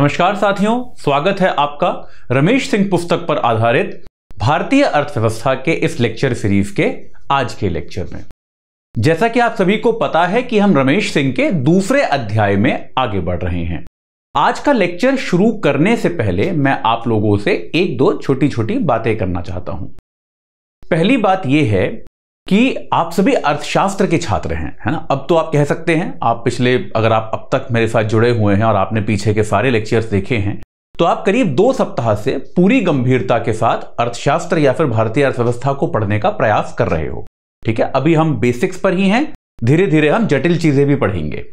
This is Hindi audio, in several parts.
नमस्कार साथियों स्वागत है आपका रमेश सिंह पुस्तक पर आधारित भारतीय अर्थव्यवस्था के इस लेक्चर सीरीज के आज के लेक्चर में जैसा कि आप सभी को पता है कि हम रमेश सिंह के दूसरे अध्याय में आगे बढ़ रहे हैं आज का लेक्चर शुरू करने से पहले मैं आप लोगों से एक दो छोटी छोटी बातें करना चाहता हूं पहली बात यह है कि आप सभी अर्थशास्त्र के छात्र हैं है ना अब तो आप कह सकते हैं आप पिछले अगर आप अब तक मेरे साथ जुड़े हुए हैं और आपने पीछे के सारे लेक्चर्स देखे हैं तो आप करीब दो सप्ताह से पूरी गंभीरता के साथ अर्थशास्त्र या फिर भारतीय अर्थव्यवस्था को पढ़ने का प्रयास कर रहे हो ठीक है अभी हम बेसिक्स पर ही हैं धीरे धीरे हम जटिल चीजें भी पढ़ेंगे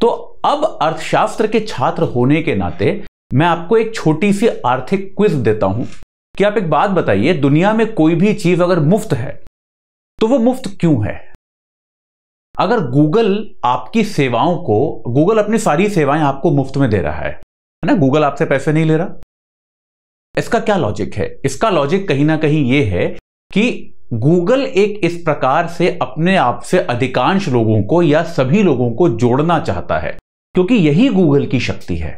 तो अब अर्थशास्त्र के छात्र होने के नाते मैं आपको एक छोटी सी आर्थिक क्विज देता हूं कि आप एक बात बताइए दुनिया में कोई भी चीज अगर मुफ्त है तो वो मुफ्त क्यों है अगर गूगल आपकी सेवाओं को गूगल अपनी सारी सेवाएं आपको मुफ्त में दे रहा है है ना गूगल आपसे पैसे नहीं ले रहा इसका क्या लॉजिक है इसका लॉजिक कहीं ना कहीं यह है कि गूगल एक इस प्रकार से अपने आप से अधिकांश लोगों को या सभी लोगों को जोड़ना चाहता है क्योंकि यही गूगल की शक्ति है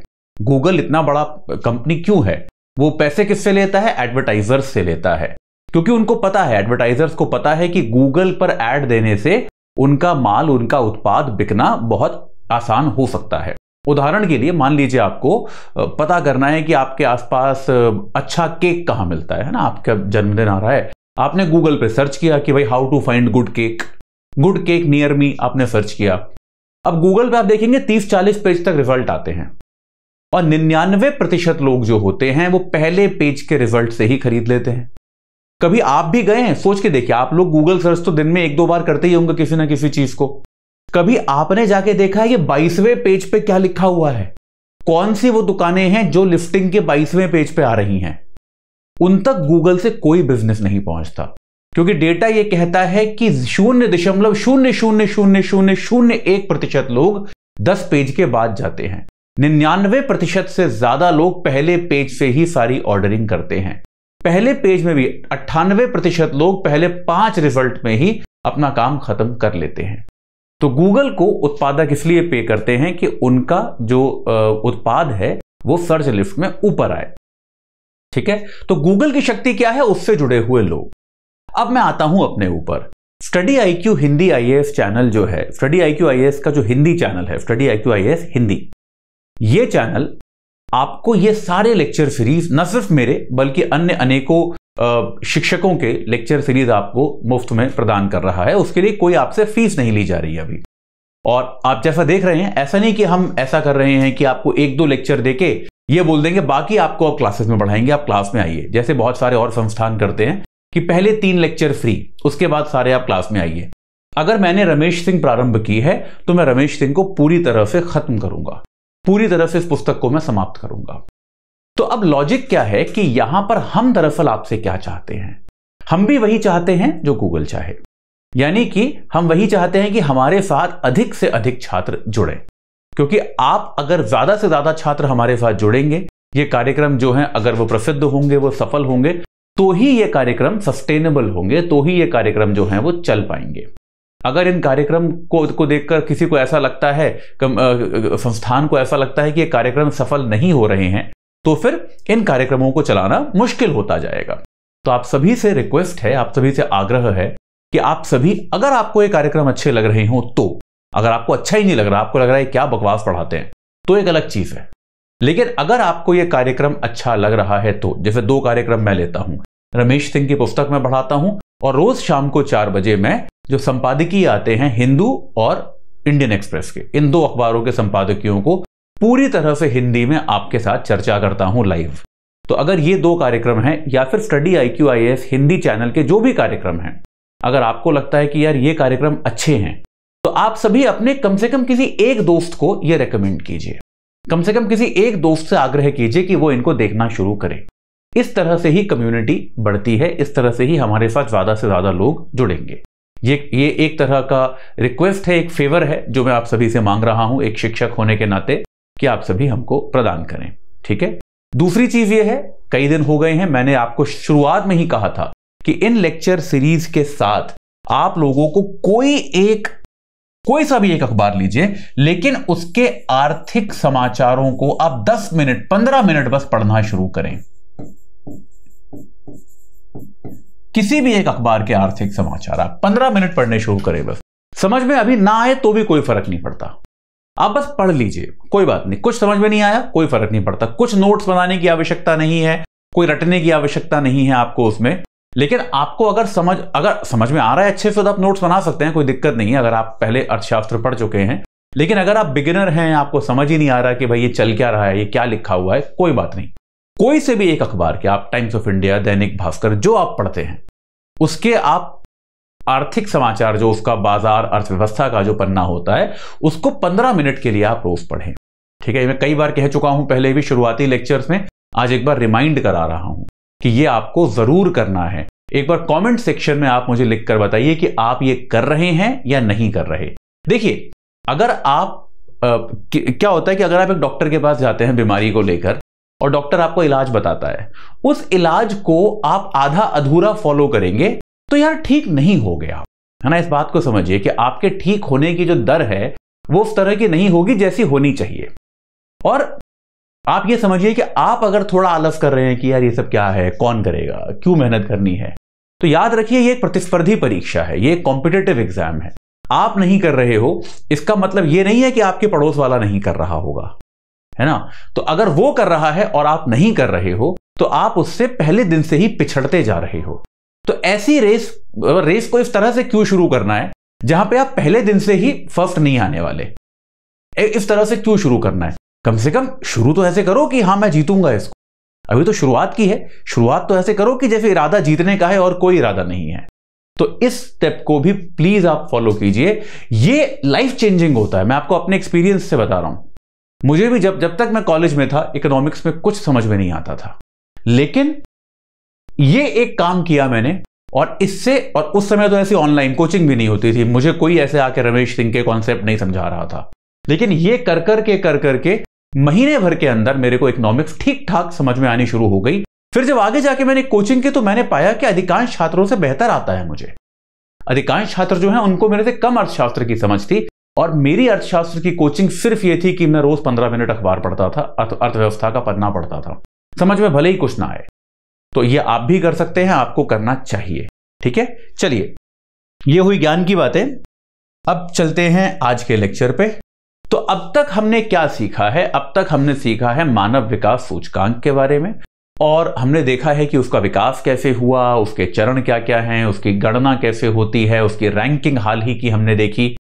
गूगल इतना बड़ा कंपनी क्यों है वो पैसे किससे लेता है एडवर्टाइजर से लेता है क्योंकि उनको पता है एडवर्टाइजर्स को पता है कि गूगल पर एड देने से उनका माल उनका उत्पाद बिकना बहुत आसान हो सकता है उदाहरण के लिए मान लीजिए आपको पता करना है कि आपके आसपास अच्छा केक कहाँ मिलता है ना आपका जन्मदिन आ रहा है आपने गूगल पे सर्च किया कि भाई how to find good cake good cake near me आपने सर्च किया अब गूगल पे आप देखेंगे तीस चालीस पेज तक रिजल्ट आते हैं और निन्यानवे प्रतिशत लोग जो होते हैं वो पहले पेज के रिजल्ट से ही खरीद लेते हैं कभी आप भी गए हैं सोच के देखिए आप लोग गूगल सर्च तो दिन में एक दो बार करते ही होंगे किसी ना किसी चीज को कभी आपने जाके देखा है कि बाईसवें पेज पे क्या लिखा हुआ है कौन सी वो दुकानें हैं जो लिफ्टिंग के बाईसवें पेज पे आ रही हैं उन तक गूगल से कोई बिजनेस नहीं पहुंचता क्योंकि डेटा यह कहता है कि शून्य दशमलव शून्य शून्य शून्य शून्य शून्य एक प्रतिशत लोग दस पेज के बाद जाते हैं निन्यानवे प्रतिशत से ज्यादा लोग पहले पेज से ही सारी ऑर्डरिंग करते हैं पहले पेज में भी अट्ठानवे प्रतिशत लोग पहले पांच रिजल्ट में ही अपना काम खत्म कर लेते हैं तो गूगल को उत्पादक इसलिए पे करते हैं कि उनका जो उत्पाद है वो सर्च लिफ्ट में ऊपर आए ठीक है तो गूगल की शक्ति क्या है उससे जुड़े हुए लोग अब मैं आता हूं अपने ऊपर study I Q Hindi I channel जो है स्टडी आई क्यू आई का जो हिंदी चैनल है study I Q I Hindi ये चैनल आपको ये सारे लेक्चर सीरीज न सिर्फ मेरे बल्कि अन्य अनेकों शिक्षकों के लेक्चर सीरीज आपको मुफ्त में प्रदान कर रहा है उसके लिए कोई आपसे फीस नहीं ली जा रही है अभी और आप जैसा देख रहे हैं ऐसा नहीं कि हम ऐसा कर रहे हैं कि आपको एक दो लेक्चर देके ये बोल देंगे बाकी आपको आप क्लासेस में बढ़ाएंगे आप क्लास में आइए जैसे बहुत सारे और संस्थान करते हैं कि पहले तीन लेक्चर फ्री उसके बाद सारे आप क्लास में आइए अगर मैंने रमेश सिंह प्रारंभ की है तो मैं रमेश सिंह को पूरी तरह से खत्म करूंगा पूरी तरह से इस पुस्तक को मैं समाप्त करूंगा तो अब लॉजिक क्या है कि यहां पर हम दरअसल आपसे क्या चाहते हैं हम भी वही चाहते हैं जो गूगल चाहे यानी कि हम वही चाहते हैं कि हमारे साथ अधिक से अधिक छात्र जुड़े क्योंकि आप अगर ज्यादा से ज्यादा छात्र हमारे साथ जुड़ेंगे ये कार्यक्रम जो है अगर वो प्रसिद्ध होंगे वो सफल होंगे तो ही ये कार्यक्रम सस्टेनेबल होंगे तो ही ये कार्यक्रम जो है वो चल पाएंगे अगर इन कार्यक्रम को को देखकर किसी को ऐसा लगता है संस्थान को ऐसा लगता है कि ये कार्यक्रम सफल नहीं हो रहे हैं तो फिर इन कार्यक्रमों को चलाना मुश्किल होता जाएगा तो आप सभी से रिक्वेस्ट है आप सभी से आग्रह है कि आप सभी अगर आपको ये कार्यक्रम अच्छे लग रहे हो तो अगर आपको अच्छा ही नहीं लग रहा आपको लग रहा है क्या बकवास पढ़ाते हैं तो एक अलग चीज है लेकिन अगर आपको यह कार्यक्रम अच्छा लग रहा है तो जैसे दो कार्यक्रम मैं लेता हूं रमेश सिंह की पुस्तक में पढ़ाता हूं और रोज शाम को चार बजे मैं जो संपादकीय आते हैं हिंदू और इंडियन एक्सप्रेस के इन दो अखबारों के संपादकीयों को पूरी तरह से हिंदी में आपके साथ चर्चा करता हूं लाइव तो अगर ये दो कार्यक्रम हैं या फिर study I Q I S Hindi channel के जो भी कार्यक्रम हैं अगर आपको लगता है कि यार ये कार्यक्रम अच्छे हैं तो आप सभी अपने कम से कम किसी एक दोस्त को ये रेकमेंड कीजिए कम से कम किसी एक दोस्त से आग्रह कीजिए कि वो इनको देखना शुरू करें इस तरह से ही कम्युनिटी बढ़ती है इस तरह से ही हमारे साथ ज़्यादा से ज़्यादा लोग जुड़ेंगे ये ये एक तरह का रिक्वेस्ट है एक फेवर है जो मैं आप सभी से मांग रहा हूं एक शिक्षक होने के नाते कि आप सभी हमको प्रदान करें ठीक है दूसरी चीज़ ये है कई दिन हो गए हैं मैंने आपको शुरुआत में ही कहा था कि इन लेक्चर सीरीज के साथ आप लोगों को कोई एक कोई सा भी एक अखबार लीजिए लेकिन उसके आर्थिक समाचारों को आप 10 मिनट 15 मिनट बस पढ़ना शुरू करें किसी भी एक अखबार के आर्थिक समाचार आप पंद्रह मिनट पढ़ने शुरू करें बस समझ में अभी ना आए तो भी कोई फर्क नहीं पड़ता आप बस पढ़ लीजिए कोई बात नहीं कुछ समझ में नहीं आया कोई फर्क नहीं पड़ता कुछ नोट्स बनाने की आवश्यकता नहीं है कोई रटने की आवश्यकता नहीं है आपको उसमें लेकिन आपको अगर समझ अगर समझ में आ रहा है अच्छे से तो आप नोट्स बना सकते हैं कोई दिक्कत नहीं है अगर आप पहले अर्थशास्त्र पढ़ चुके हैं लेकिन अगर आप बिगिनर हैं आपको समझ ही नहीं आ रहा कि भाई ये चल क्या रहा है ये क्या लिखा हुआ है कोई बात नहीं कोई से भी एक अखबार के आप टाइम्स ऑफ इंडिया दैनिक भास्कर जो आप पढ़ते हैं उसके आप आर्थिक समाचार जो उसका बाजार अर्थव्यवस्था का जो पन्ना होता है उसको पंद्रह मिनट के लिए आप रोज पढ़ें ठीक है मैं कई बार कह चुका हूं पहले भी शुरुआती लेक्चर्स में आज एक बार रिमाइंड करा रहा हूं कि ये आपको जरूर करना है एक बार कमेंट सेक्शन में आप मुझे लिखकर बताइए कि आप ये कर रहे हैं या नहीं कर रहे देखिए अगर आप आ, क्या होता है कि अगर आप एक डॉक्टर के पास जाते हैं बीमारी को लेकर और डॉक्टर आपको इलाज बताता है उस इलाज को आप आधा अधूरा फॉलो करेंगे तो यार ठीक नहीं हो गया है ना इस बात को समझिए कि आपके ठीक होने की जो दर है वो उस तरह की नहीं होगी जैसी होनी चाहिए और आप ये समझिए कि आप अगर थोड़ा आलस कर रहे हैं कि यार ये सब क्या है कौन करेगा क्यों मेहनत करनी है तो याद रखिए ये एक प्रतिस्पर्धी परीक्षा है ये एक कॉम्पिटेटिव एग्जाम है आप नहीं कर रहे हो इसका मतलब ये नहीं है कि आपके पड़ोस वाला नहीं कर रहा होगा है ना तो अगर वो कर रहा है और आप नहीं कर रहे हो तो आप उससे पहले दिन से ही पिछड़ते जा रहे हो तो ऐसी रेस रेस को इस तरह से क्यों शुरू करना है जहां पे आप पहले दिन से ही फर्स्ट नहीं आने वाले इस तरह से क्यों शुरू करना है कम से कम शुरू तो ऐसे करो कि हाँ मैं जीतूंगा इसको अभी तो शुरुआत की है शुरुआत तो ऐसे करो कि जैसे इरादा जीतने का है और कोई इरादा नहीं है तो इस स्टेप को भी प्लीज आप फॉलो कीजिए ये लाइफ चेंजिंग होता है मैं आपको अपने एक्सपीरियंस से बता रहा हूं मुझे भी जब जब तक मैं कॉलेज में था इकोनॉमिक्स में कुछ समझ में नहीं आता था लेकिन ये एक काम किया मैंने और इससे और उस समय तो ऐसी ऑनलाइन कोचिंग भी नहीं होती थी मुझे कोई ऐसे आके रमेश सिंह के कॉन्सेप्ट नहीं समझा रहा था लेकिन ये कर कर के कर कर के महीने भर के अंदर मेरे को इकोनॉमिक्स ठीक ठाक समझ में आनी शुरू हो गई फिर जब आगे जाके मैंने कोचिंग की तो मैंने पाया कि अधिकांश छात्रों से बेहतर आता है मुझे अधिकांश छात्र जो है उनको मेरे से कम अर्थशास्त्र की समझ थी और मेरी अर्थशास्त्र की कोचिंग सिर्फ ये थी कि मैं रोज पंद्रह मिनट अखबार पढ़ता था अर्थव्यवस्था का पढ़ना पढ़ता था समझ में भले ही कुछ ना आए तो ये आप भी कर सकते हैं आपको करना चाहिए ठीक है चलिए ये हुई ज्ञान की बातें अब चलते हैं आज के लेक्चर पे तो अब तक हमने क्या सीखा है अब तक हमने सीखा है मानव विकास सूचकांक के बारे में और हमने देखा है कि उसका विकास कैसे हुआ उसके चरण क्या क्या हैं उसकी गणना कैसे होती है उसकी रैंकिंग हाल ही की हमने देखी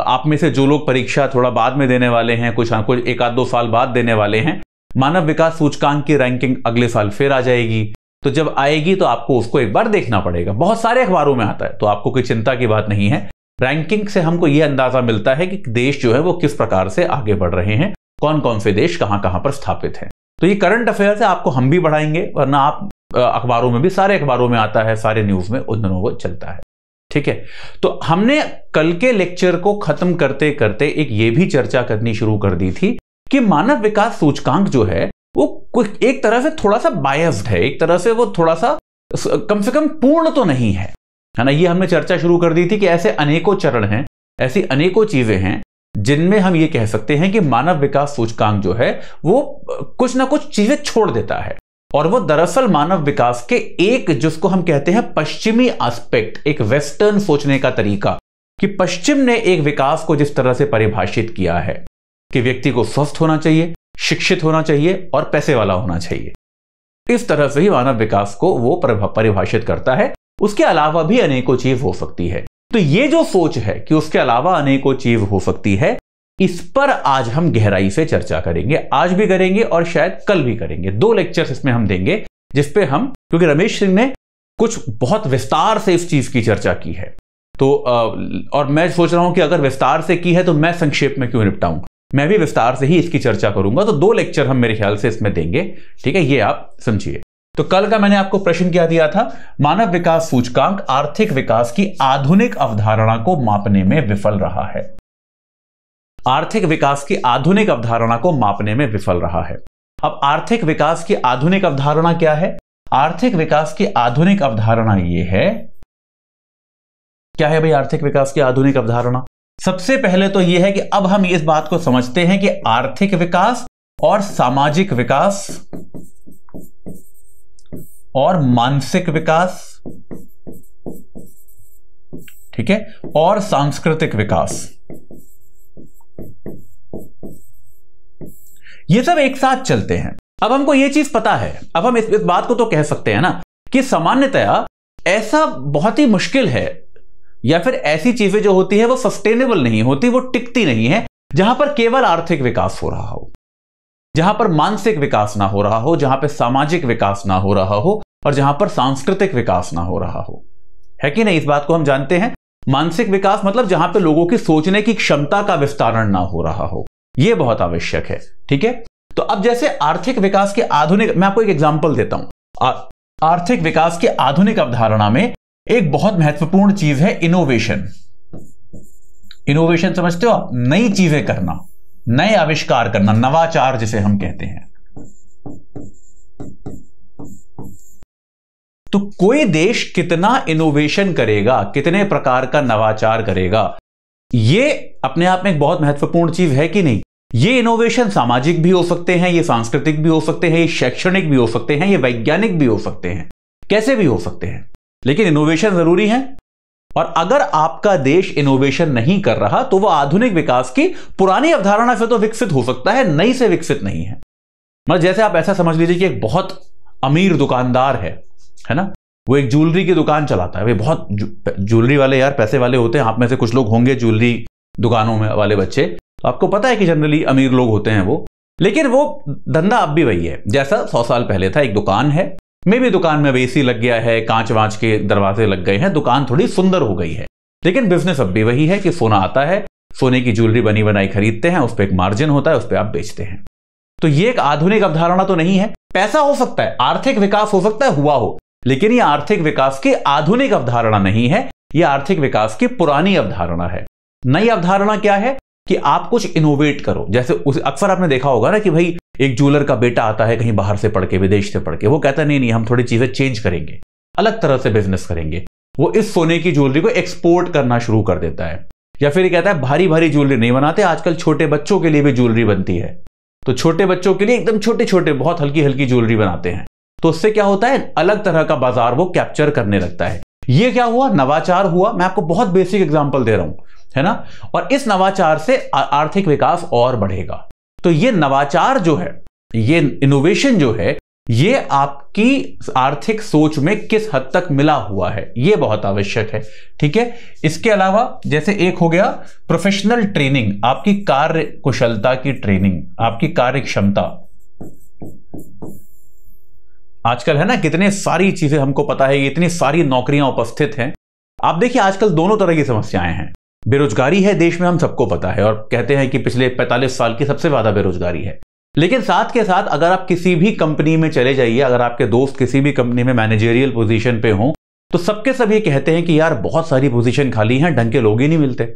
आप में से जो लोग परीक्षा थोड़ा बाद में देने वाले हैं कुछ हाँ, कुछ एक आध दो साल बाद देने वाले हैं मानव विकास सूचकांक की रैंकिंग अगले साल फिर आ जाएगी तो जब आएगी तो आपको उसको एक बार देखना पड़ेगा बहुत सारे अखबारों में आता है तो आपको कोई चिंता की बात नहीं है रैंकिंग से हमको यह अंदाजा मिलता है कि देश जो है वो किस प्रकार से आगे बढ़ रहे हैं कौन कौन से देश कहां कहाँ पर स्थापित हैं तो ये करंट अफेयर है आपको हम भी बढ़ाएंगे वरना आप अखबारों में भी सारे अखबारों में आता है सारे न्यूज में उन दिनों वो चलता है ठीक है तो हमने कल के लेक्चर को खत्म करते करते एक ये भी चर्चा करनी शुरू कर दी थी कि मानव विकास सूचकांक जो है वो एक तरह से थोड़ा सा बायस्ड है एक तरह से वो थोड़ा सा कम से कम पूर्ण तो नहीं है है ना ये हमने चर्चा शुरू कर दी थी कि ऐसे अनेकों चरण हैं ऐसी अनेकों चीजें हैं जिनमें हम ये कह सकते हैं कि मानव विकास सूचकांक जो है वो कुछ ना कुछ चीजें छोड़ देता है और वो दरअसल मानव विकास के एक जिसको हम कहते हैं पश्चिमी एस्पेक्ट एक वेस्टर्न सोचने का तरीका कि पश्चिम ने एक विकास को जिस तरह से परिभाषित किया है कि व्यक्ति को स्वस्थ होना चाहिए शिक्षित होना चाहिए और पैसे वाला होना चाहिए इस तरह से ही मानव विकास को वो परिभाषित करता है उसके अलावा भी अनेकों चीज हो सकती है तो ये जो सोच है कि उसके अलावा अनेकों चीज हो सकती है इस पर आज हम गहराई से चर्चा करेंगे आज भी करेंगे और शायद कल भी करेंगे दो लेक्चर्स इसमें हम देंगे जिसपे हम क्योंकि रमेश सिंह ने कुछ बहुत विस्तार से इस चीज की चर्चा की है तो और मैं सोच रहा हूं कि अगर विस्तार से की है तो मैं संक्षेप में क्यों निपटाऊं मैं भी विस्तार से ही इसकी चर्चा करूंगा तो दो लेक्चर हम मेरे ख्याल से इसमें देंगे ठीक है ये आप समझिए तो कल का मैंने आपको प्रश्न क्या दिया था मानव विकास सूचकांक आर्थिक विकास की आधुनिक अवधारणा को मापने में विफल रहा है आर्थिक विकास की आधुनिक अवधारणा को मापने में विफल रहा है अब आर्थिक विकास की आधुनिक अवधारणा क्या है आर्थिक विकास की आधुनिक अवधारणा यह है क्या है भाई आर्थिक विकास की आधुनिक अवधारणा सबसे पहले तो यह है कि अब हम इस बात को समझते हैं कि आर्थिक विकास और सामाजिक विकास और मानसिक विकास ठीक है और सांस्कृतिक विकास ये सब एक साथ चलते हैं अब हमको ये चीज पता है अब हम इस, इस बात को तो कह सकते हैं ना कि सामान्यतया ऐसा बहुत ही मुश्किल है या फिर ऐसी चीजें जो होती है वो सस्टेनेबल नहीं होती वो टिकती नहीं है जहां पर केवल आर्थिक विकास हो रहा हो जहां पर मानसिक विकास ना हो रहा हो जहां पर सामाजिक विकास ना हो रहा हो और जहां पर सांस्कृतिक विकास ना हो रहा हो है कि नहीं इस बात को हम जानते हैं मानसिक विकास मतलब जहां पर लोगों की सोचने की क्षमता का विस्तारण ना हो रहा हो यह बहुत आवश्यक है ठीक है तो अब जैसे आर्थिक विकास के आधुनिक मैं आपको एक एग्जाम्पल देता हूं आर्थिक विकास के आधुनिक अवधारणा में एक बहुत महत्वपूर्ण चीज है इनोवेशन इनोवेशन समझते हो आप नई चीजें करना नए आविष्कार करना नवाचार जिसे हम कहते हैं तो कोई देश कितना इनोवेशन करेगा कितने प्रकार का नवाचार करेगा ये अपने आप में एक बहुत महत्वपूर्ण चीज है कि नहीं ये इनोवेशन सामाजिक भी हो सकते हैं ये सांस्कृतिक भी हो सकते हैं ये शैक्षणिक भी हो सकते हैं ये वैज्ञानिक भी हो सकते हैं कैसे भी हो सकते हैं लेकिन इनोवेशन जरूरी है और अगर आपका देश इनोवेशन नहीं कर रहा तो वह आधुनिक विकास की पुरानी अवधारणा से तो विकसित हो सकता है नई से विकसित नहीं है मतलब जैसे आप ऐसा समझ लीजिए कि एक बहुत अमीर दुकानदार है है ना वो एक ज्वेलरी की दुकान चलाता है बहुत ज्वेलरी वाले यार पैसे वाले होते हैं आप में से कुछ लोग होंगे ज्वेलरी दुकानों में वाले बच्चे तो आपको पता है कि जनरली अमीर लोग होते हैं वो लेकिन वो धंधा अब भी वही है जैसा सौ साल पहले था एक दुकान है मे भी दुकान में बेसी लग गया है कांच वाँच के दरवाजे लग गए हैं दुकान थोड़ी सुंदर हो गई है लेकिन बिजनेस अब भी वही है कि सोना आता है सोने की ज्वेलरी बनी बनाई खरीदते हैं उस पर एक मार्जिन होता है उस पर आप बेचते हैं तो ये एक आधुनिक अवधारणा तो नहीं है पैसा हो सकता है आर्थिक विकास हो सकता है हुआ हो लेकिन यह आर्थिक विकास की आधुनिक अवधारणा नहीं है यह आर्थिक विकास की पुरानी अवधारणा है नई अवधारणा क्या है कि आप कुछ इनोवेट करो जैसे उस अक्सर आपने देखा होगा ना कि भाई एक जूलर का बेटा आता है कहीं बाहर से पढ़ के विदेश से पढ़ के वो कहता है नहीं नहीं हम थोड़ी चीजें चेंज करेंगे अलग तरह से बिजनेस करेंगे वो इस सोने की ज्वेलरी को एक्सपोर्ट करना शुरू कर देता है या फिर ये कहता है भारी भारी ज्वेलरी नहीं बनाते आजकल छोटे बच्चों के लिए भी ज्वेलरी बनती है तो छोटे बच्चों के लिए एकदम छोटे छोटे बहुत हल्की हल्की ज्वेलरी बनाते हैं तो उससे क्या होता है अलग तरह का बाजार वो कैप्चर करने लगता है ये क्या हुआ नवाचार हुआ मैं आपको बहुत बेसिक एग्जाम्पल दे रहा हूं है ना और इस नवाचार से आर्थिक विकास और बढ़ेगा तो ये नवाचार जो है ये इनोवेशन जो है ये आपकी आर्थिक सोच में किस हद तक मिला हुआ है ये बहुत आवश्यक है ठीक है इसके अलावा जैसे एक हो गया प्रोफेशनल ट्रेनिंग आपकी कार्य कुशलता की ट्रेनिंग आपकी कार्य क्षमता आजकल है ना कितने सारी चीजें हमको पता है इतनी सारी नौकरियां उपस्थित हैं आप देखिए आजकल दोनों तरह की समस्याएं हैं बेरोजगारी है देश में हम सबको पता है और कहते हैं कि पिछले 45 साल की सबसे ज्यादा बेरोजगारी है लेकिन साथ के साथ अगर आप किसी भी कंपनी में चले जाइए अगर आपके दोस्त किसी भी कंपनी में मैनेजेरियल पोजीशन पे हों तो सबके सब ये कहते हैं कि यार बहुत सारी पोजीशन खाली हैं ढंग के लोग ही नहीं मिलते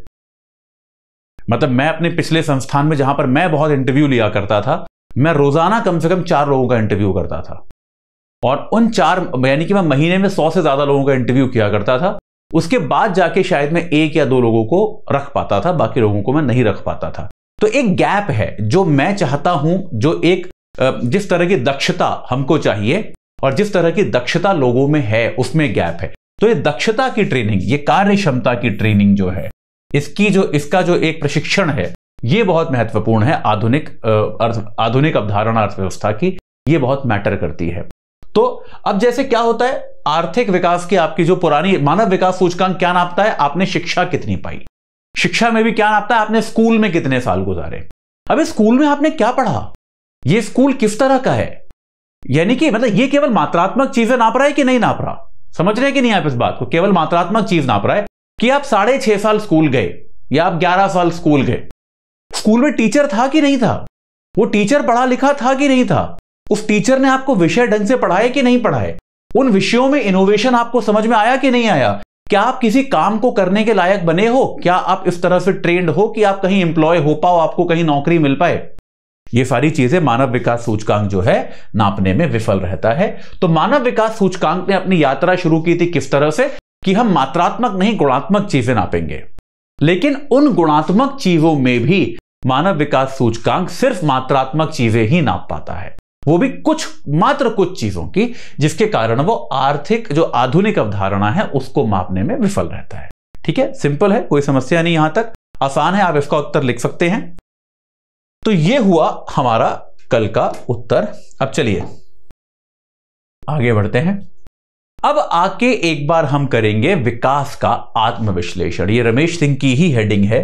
मतलब मैं अपने पिछले संस्थान में जहां पर मैं बहुत इंटरव्यू लिया करता था मैं रोजाना कम से कम चार लोगों का इंटरव्यू करता था और उन चार यानी कि मैं महीने में सौ से ज्यादा लोगों का इंटरव्यू किया करता था उसके बाद जाके शायद मैं एक या दो लोगों को रख पाता था बाकी लोगों को मैं नहीं रख पाता था तो एक गैप है जो मैं चाहता हूं जो एक जिस तरह की दक्षता हमको चाहिए और जिस तरह की दक्षता लोगों में है उसमें गैप है तो ये दक्षता की ट्रेनिंग ये कार्य क्षमता की ट्रेनिंग जो है इसकी जो इसका जो एक प्रशिक्षण है ये बहुत महत्वपूर्ण है आधुनिक आधुनिक अवधारणा अर्थव्यवस्था की ये बहुत मैटर करती है तो अब जैसे क्या होता है आर्थिक विकास की आपकी जो पुरानी मानव विकास सूचकांक क्या नापता है आपने शिक्षा कितनी पाई शिक्षा में भी क्या नापता है आपने स्कूल में कितने साल गुजारे अब स्कूल में आपने क्या पढ़ा ये स्कूल किस तरह का है यानी कि मतलब ये केवल मात्रात्मक चीजें नाप रहा है कि नहीं नाप रहा समझ रहे हैं कि नहीं आप इस बात को केवल मात्रात्मक चीज नाप रहा है कि आप साढ़े छह साल स्कूल गए या आप ग्यारह साल स्कूल गए स्कूल में टीचर था कि नहीं था वो टीचर पढ़ा लिखा था कि नहीं था उस टीचर ने आपको विषय ढंग से पढ़ाए कि नहीं पढ़ाए उन विषयों में इनोवेशन आपको समझ में आया कि नहीं आया क्या आप किसी काम को करने के लायक बने हो क्या आप इस तरह से ट्रेंड हो कि आप कहीं एम्प्लॉय हो पाओ आपको कहीं नौकरी मिल पाए ये सारी चीजें मानव विकास सूचकांक जो है नापने में विफल रहता है तो मानव विकास सूचकांक ने अपनी यात्रा शुरू की थी किस तरह से कि हम मात्रात्मक नहीं गुणात्मक चीजें नापेंगे लेकिन उन गुणात्मक चीजों में भी मानव विकास सूचकांक सिर्फ मात्रात्मक चीजें ही नाप पाता है वो भी कुछ मात्र कुछ चीजों की जिसके कारण वो आर्थिक जो आधुनिक अवधारणा है उसको मापने में विफल रहता है ठीक है सिंपल है कोई समस्या नहीं यहां तक आसान है आप इसका उत्तर लिख सकते हैं तो ये हुआ हमारा कल का उत्तर अब चलिए आगे बढ़ते हैं अब आके एक बार हम करेंगे विकास का आत्मविश्लेषण ये रमेश सिंह की ही हेडिंग है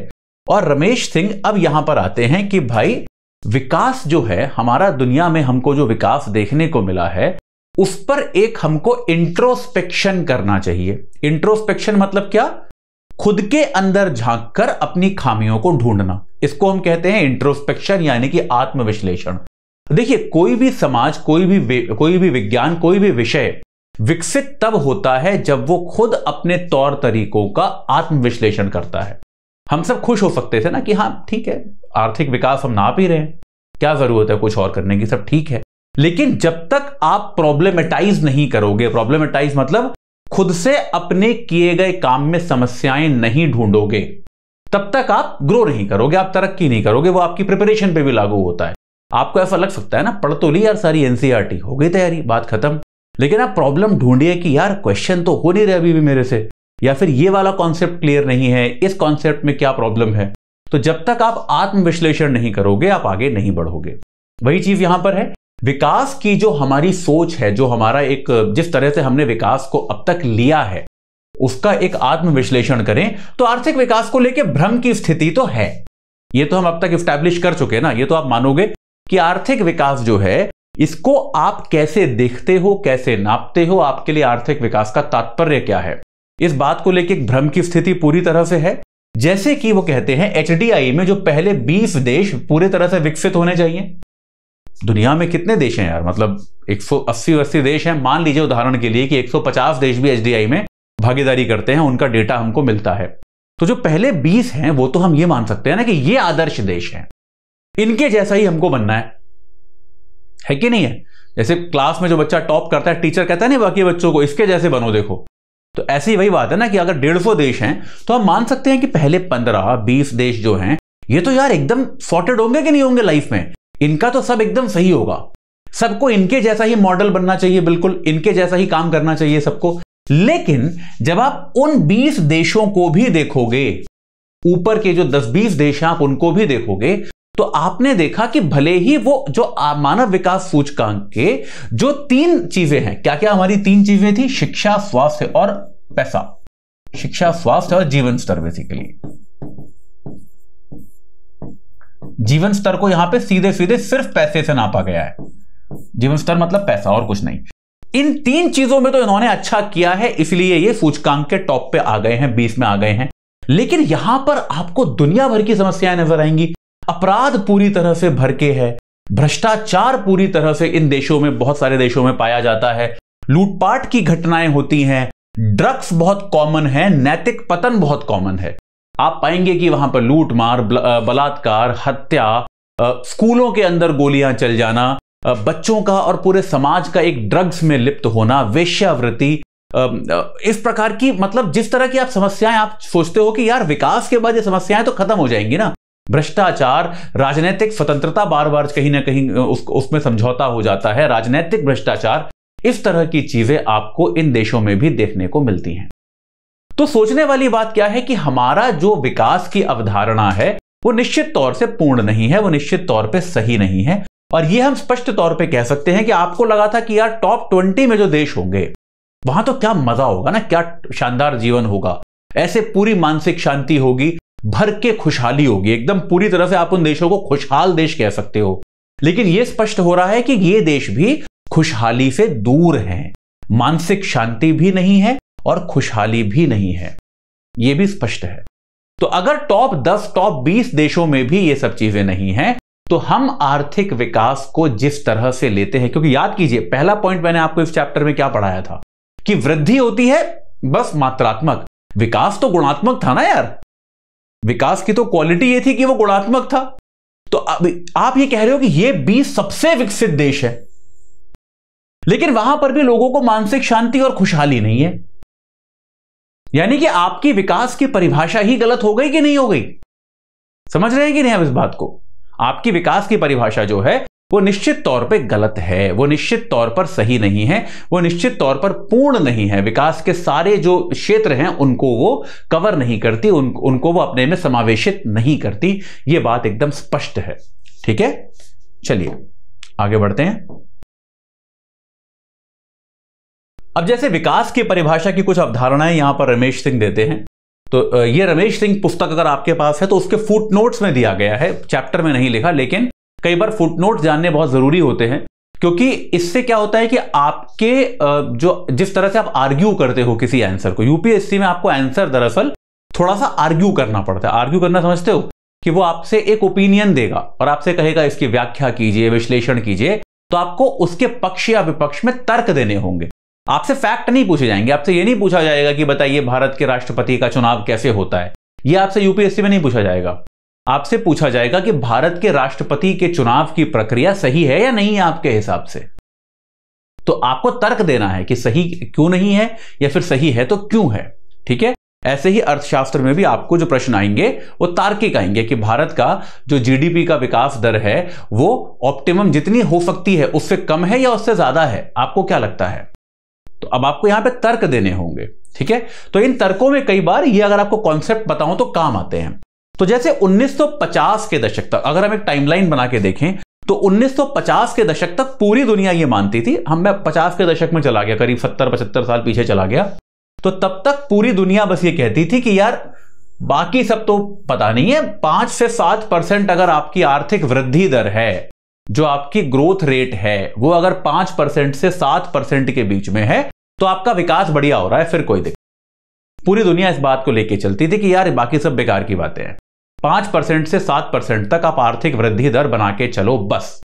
और रमेश सिंह अब यहां पर आते हैं कि भाई विकास जो है हमारा दुनिया में हमको जो विकास देखने को मिला है उस पर एक हमको इंट्रोस्पेक्शन करना चाहिए इंट्रोस्पेक्शन मतलब क्या खुद के अंदर झांक कर अपनी खामियों को ढूंढना इसको हम कहते हैं इंट्रोस्पेक्शन यानी कि आत्मविश्लेषण देखिए कोई भी समाज कोई भी कोई भी विज्ञान कोई भी विषय विकसित तब होता है जब वो खुद अपने तौर तरीकों का आत्मविश्लेषण करता है हम सब खुश हो सकते थे ना कि हाँ ठीक है आर्थिक विकास हम ना पी रहे हैं क्या जरूरत है कुछ और करने की सब ठीक है लेकिन जब तक आप प्रॉब्लमेटाइज नहीं करोगे प्रॉब्लमेटाइज मतलब खुद से अपने किए गए काम में समस्याएं नहीं ढूंढोगे तब तक आप ग्रो नहीं करोगे आप तरक्की नहीं करोगे वो आपकी प्रिपरेशन पे भी लागू होता है आपको ऐसा लग सकता है ना पढ़ तो ली यार सारी एनसीआरटी e हो गई तैयारी बात खत्म लेकिन आप प्रॉब्लम ढूंढिए कि यार क्वेश्चन तो हो नहीं रहे अभी भी मेरे से या फिर ये वाला कॉन्सेप्ट क्लियर नहीं है इस कॉन्सेप्ट में क्या प्रॉब्लम है तो जब तक आप आत्मविश्लेषण नहीं करोगे आप आगे नहीं बढ़ोगे वही चीज यहां पर है विकास की जो हमारी सोच है जो हमारा एक जिस तरह से हमने विकास को अब तक लिया है उसका एक आत्मविश्लेषण करें तो आर्थिक विकास को लेकर भ्रम की स्थिति तो है ये तो हम अब तक स्टैब्लिश कर चुके हैं ना ये तो आप मानोगे कि आर्थिक विकास जो है इसको आप कैसे देखते हो कैसे नापते हो आपके लिए आर्थिक विकास का तात्पर्य क्या है इस बात को लेकर भ्रम की स्थिति पूरी तरह से है जैसे कि वो कहते हैं एच में जो पहले 20 देश पूरे तरह से विकसित होने चाहिए दुनिया में कितने देश हैं यार मतलब 180 अस्सी देश हैं मान लीजिए उदाहरण के लिए कि 150 देश भी एच में भागीदारी करते हैं उनका डेटा हमको मिलता है तो जो पहले 20 हैं वो तो हम ये मान सकते हैं ना कि ये आदर्श देश हैं इनके जैसा ही हमको बनना है है कि नहीं है जैसे क्लास में जो बच्चा टॉप करता है टीचर कहता है ना बाकी बच्चों को इसके जैसे बनो देखो तो ऐसी वही बात है ना कि अगर डेढ़ सौ देश हैं तो हम मान सकते हैं कि पहले पंद्रह बीस देश जो हैं ये तो यार एकदम सॉर्टेड होंगे कि नहीं होंगे लाइफ में इनका तो सब एकदम सही होगा सबको इनके जैसा ही मॉडल बनना चाहिए बिल्कुल इनके जैसा ही काम करना चाहिए सबको लेकिन जब आप उन 20 देशों को भी देखोगे ऊपर के जो 10-20 देश हैं आप उनको भी देखोगे तो आपने देखा कि भले ही वो जो मानव विकास सूचकांक के जो तीन चीजें हैं क्या क्या हमारी तीन चीजें थी शिक्षा स्वास्थ्य और पैसा शिक्षा स्वास्थ्य और जीवन स्तर बेसिकली जीवन स्तर को यहां पे सीधे सीधे सिर्फ पैसे से नापा गया है जीवन स्तर मतलब पैसा और कुछ नहीं इन तीन चीजों में तो इन्होंने अच्छा किया है इसलिए ये सूचकांक के टॉप पे आ गए हैं बीस में आ गए हैं लेकिन यहां पर आपको दुनिया भर की समस्याएं नजर आएंगी अपराध पूरी तरह से भर के है भ्रष्टाचार पूरी तरह से इन देशों में बहुत सारे देशों में पाया जाता है लूटपाट की घटनाएं होती हैं ड्रग्स बहुत कॉमन है नैतिक पतन बहुत कॉमन है आप पाएंगे कि वहां पर लूटमार बलात्कार हत्या स्कूलों के अंदर गोलियां चल जाना बच्चों का और पूरे समाज का एक ड्रग्स में लिप्त होना वेश्यावृत्ति इस प्रकार की मतलब जिस तरह की आप समस्याएं आप सोचते हो कि यार विकास के बाद ये समस्याएं तो खत्म हो जाएंगी ना भ्रष्टाचार राजनीतिक स्वतंत्रता बार बार कहीं ना कहीं उस, उसमें समझौता हो जाता है राजनीतिक भ्रष्टाचार इस तरह की चीजें आपको इन देशों में भी देखने को मिलती हैं तो सोचने वाली बात क्या है कि हमारा जो विकास की अवधारणा है वो निश्चित तौर से पूर्ण नहीं है वो निश्चित तौर पे सही नहीं है और ये हम स्पष्ट तौर पे कह सकते हैं कि आपको लगा था कि यार टॉप ट्वेंटी में जो देश होंगे वहां तो क्या मजा होगा ना क्या शानदार जीवन होगा ऐसे पूरी मानसिक शांति होगी भर के खुशहाली होगी एकदम पूरी तरह से आप उन देशों को खुशहाल देश कह सकते हो लेकिन यह स्पष्ट हो रहा है कि ये देश भी खुशहाली से दूर हैं मानसिक शांति भी नहीं है और खुशहाली भी नहीं है यह भी स्पष्ट है तो अगर टॉप 10 टॉप 20 देशों में भी ये सब चीजें नहीं हैं तो हम आर्थिक विकास को जिस तरह से लेते हैं क्योंकि याद कीजिए पहला पॉइंट मैंने आपको इस चैप्टर में क्या पढ़ाया था कि वृद्धि होती है बस मात्रात्मक विकास तो गुणात्मक था ना यार विकास की तो क्वालिटी ये थी कि वो गुणात्मक था तो आप ये कह रहे हो कि ये बीस सबसे विकसित देश है लेकिन वहां पर भी लोगों को मानसिक शांति और खुशहाली नहीं है यानी कि आपकी विकास की परिभाषा ही गलत हो गई कि नहीं हो गई समझ रहे हैं कि नहीं हम इस बात को आपकी विकास की परिभाषा जो है वो निश्चित तौर पे गलत है वो निश्चित तौर पर सही नहीं है वो निश्चित तौर पर पूर्ण नहीं है विकास के सारे जो क्षेत्र हैं उनको वो कवर नहीं करती उन, उनको वो अपने में समावेशित नहीं करती ये बात एकदम स्पष्ट है ठीक है चलिए आगे बढ़ते हैं अब जैसे विकास की परिभाषा की कुछ अवधारणाएं यहां पर रमेश सिंह देते हैं तो ये रमेश सिंह पुस्तक अगर आपके पास है तो उसके फुट नोट्स में दिया गया है चैप्टर में नहीं लिखा लेकिन कई बार फुटनोट जानने बहुत जरूरी होते हैं क्योंकि इससे क्या होता है कि आपके जो जिस तरह से आप आर्ग्यू करते हो किसी आंसर को यूपीएससी में आपको आंसर दरअसल थोड़ा सा आर्ग्यू करना पड़ता है आर्ग्यू करना समझते हो कि वो आपसे एक ओपिनियन देगा और आपसे कहेगा इसकी व्याख्या कीजिए विश्लेषण कीजिए तो आपको उसके पक्ष या विपक्ष में तर्क देने होंगे आपसे फैक्ट नहीं पूछे जाएंगे आपसे ये नहीं पूछा जाएगा कि बताइए भारत के राष्ट्रपति का चुनाव कैसे होता है ये आपसे यूपीएससी में नहीं पूछा जाएगा आपसे पूछा जाएगा कि भारत के राष्ट्रपति के चुनाव की प्रक्रिया सही है या नहीं है आपके हिसाब से तो आपको तर्क देना है कि सही क्यों नहीं है या फिर सही है तो क्यों है ठीक है ऐसे ही अर्थशास्त्र में भी आपको जो प्रश्न आएंगे वो तार्किक आएंगे कि भारत का जो जीडीपी का विकास दर है वो ऑप्टिमम जितनी हो सकती है उससे कम है या उससे ज्यादा है आपको क्या लगता है तो अब आपको यहां पे तर्क देने होंगे ठीक है तो इन तर्कों में कई बार ये अगर आपको कॉन्सेप्ट बताऊं तो काम आते हैं तो जैसे 1950 के दशक तक अगर हम एक टाइमलाइन बना के देखें तो 1950 के दशक तक पूरी दुनिया ये मानती थी हम मैं 50 के दशक में चला गया करीब 70-75 साल पीछे चला गया तो तब तक पूरी दुनिया बस ये कहती थी कि यार बाकी सब तो पता नहीं है पांच से सात परसेंट अगर आपकी आर्थिक वृद्धि दर है जो आपकी ग्रोथ रेट है वो अगर पांच परसेंट से सात परसेंट के बीच में है तो आपका विकास बढ़िया हो रहा है फिर कोई दिक्कत पूरी दुनिया इस बात को लेकर चलती थी कि यार बाकी सब बेकार की बातें हैं पांच परसेंट से सात परसेंट तक आप आर्थिक वृद्धि दर बना के चलो बस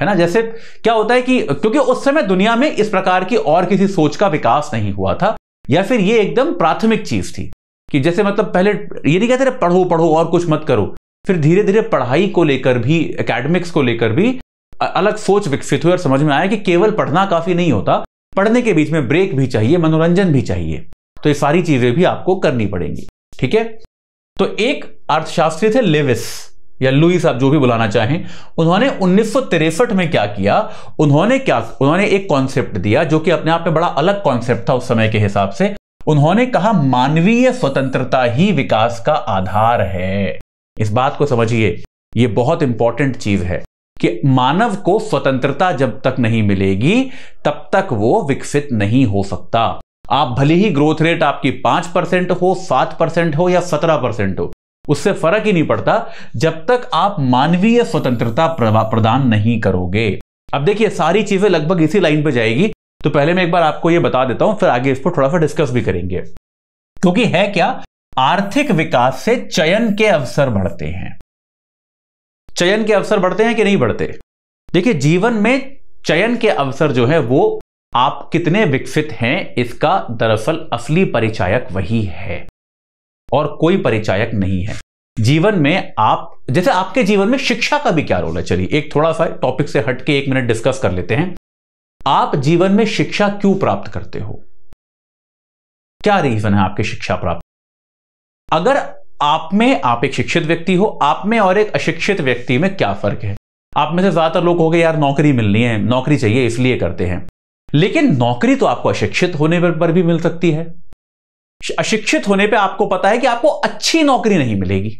है ना जैसे क्या होता है कि क्योंकि उस समय दुनिया में इस प्रकार की और किसी सोच का विकास नहीं हुआ था या फिर ये एकदम प्राथमिक चीज थी कि जैसे मतलब पहले ये नहीं कहते पढ़ो पढ़ो और कुछ मत करो फिर धीरे धीरे पढ़ाई को लेकर भी एकेडमिक्स को लेकर भी अलग सोच विकसित हुई और समझ में आया कि केवल पढ़ना काफी नहीं होता पढ़ने के बीच में ब्रेक भी चाहिए मनोरंजन भी चाहिए तो ये सारी चीजें भी आपको करनी पड़ेंगी ठीक है तो एक अर्थशास्त्री थे लेविस या लुईस आप जो भी बुलाना चाहें उन्होंने उन्नीस में क्या किया उन्होंने क्या उन्होंने एक कॉन्सेप्ट दिया जो कि अपने आप में बड़ा अलग कॉन्सेप्ट था उस समय के हिसाब से उन्होंने कहा मानवीय स्वतंत्रता ही विकास का आधार है इस बात को समझिए यह बहुत इंपॉर्टेंट चीज है कि मानव को स्वतंत्रता जब तक नहीं मिलेगी तब तक वो विकसित नहीं हो सकता आप भले ही ग्रोथ रेट आपकी पांच परसेंट हो सात परसेंट हो या सत्रह परसेंट हो उससे फर्क ही नहीं पड़ता जब तक आप मानवीय स्वतंत्रता प्रदान नहीं करोगे अब देखिए सारी चीजें लगभग इसी लाइन पे जाएगी तो पहले मैं एक बार आपको यह बता देता हूं फिर आगे इसको थोड़ा सा डिस्कस भी करेंगे क्योंकि है क्या आर्थिक विकास से चयन के अवसर बढ़ते हैं चयन के अवसर बढ़ते हैं कि नहीं बढ़ते देखिए जीवन में चयन के अवसर जो है वो आप कितने विकसित हैं इसका दरअसल असली परिचायक वही है और कोई परिचायक नहीं है जीवन में आप जैसे आपके जीवन में शिक्षा का भी क्या रोल है चलिए एक थोड़ा सा टॉपिक से हट के एक मिनट डिस्कस कर लेते हैं आप जीवन में शिक्षा क्यों प्राप्त करते हो क्या रीजन है आपकी शिक्षा प्राप्त अगर आप में आप एक शिक्षित व्यक्ति हो आप में और एक अशिक्षित व्यक्ति में क्या फर्क है आप में से ज्यादातर लोग हो गए यार नौकरी मिलनी है नौकरी चाहिए इसलिए करते हैं लेकिन नौकरी तो आपको अशिक्षित होने पर भी मिल सकती है अशिक्षित होने पर आपको पता है कि आपको अच्छी नौकरी नहीं मिलेगी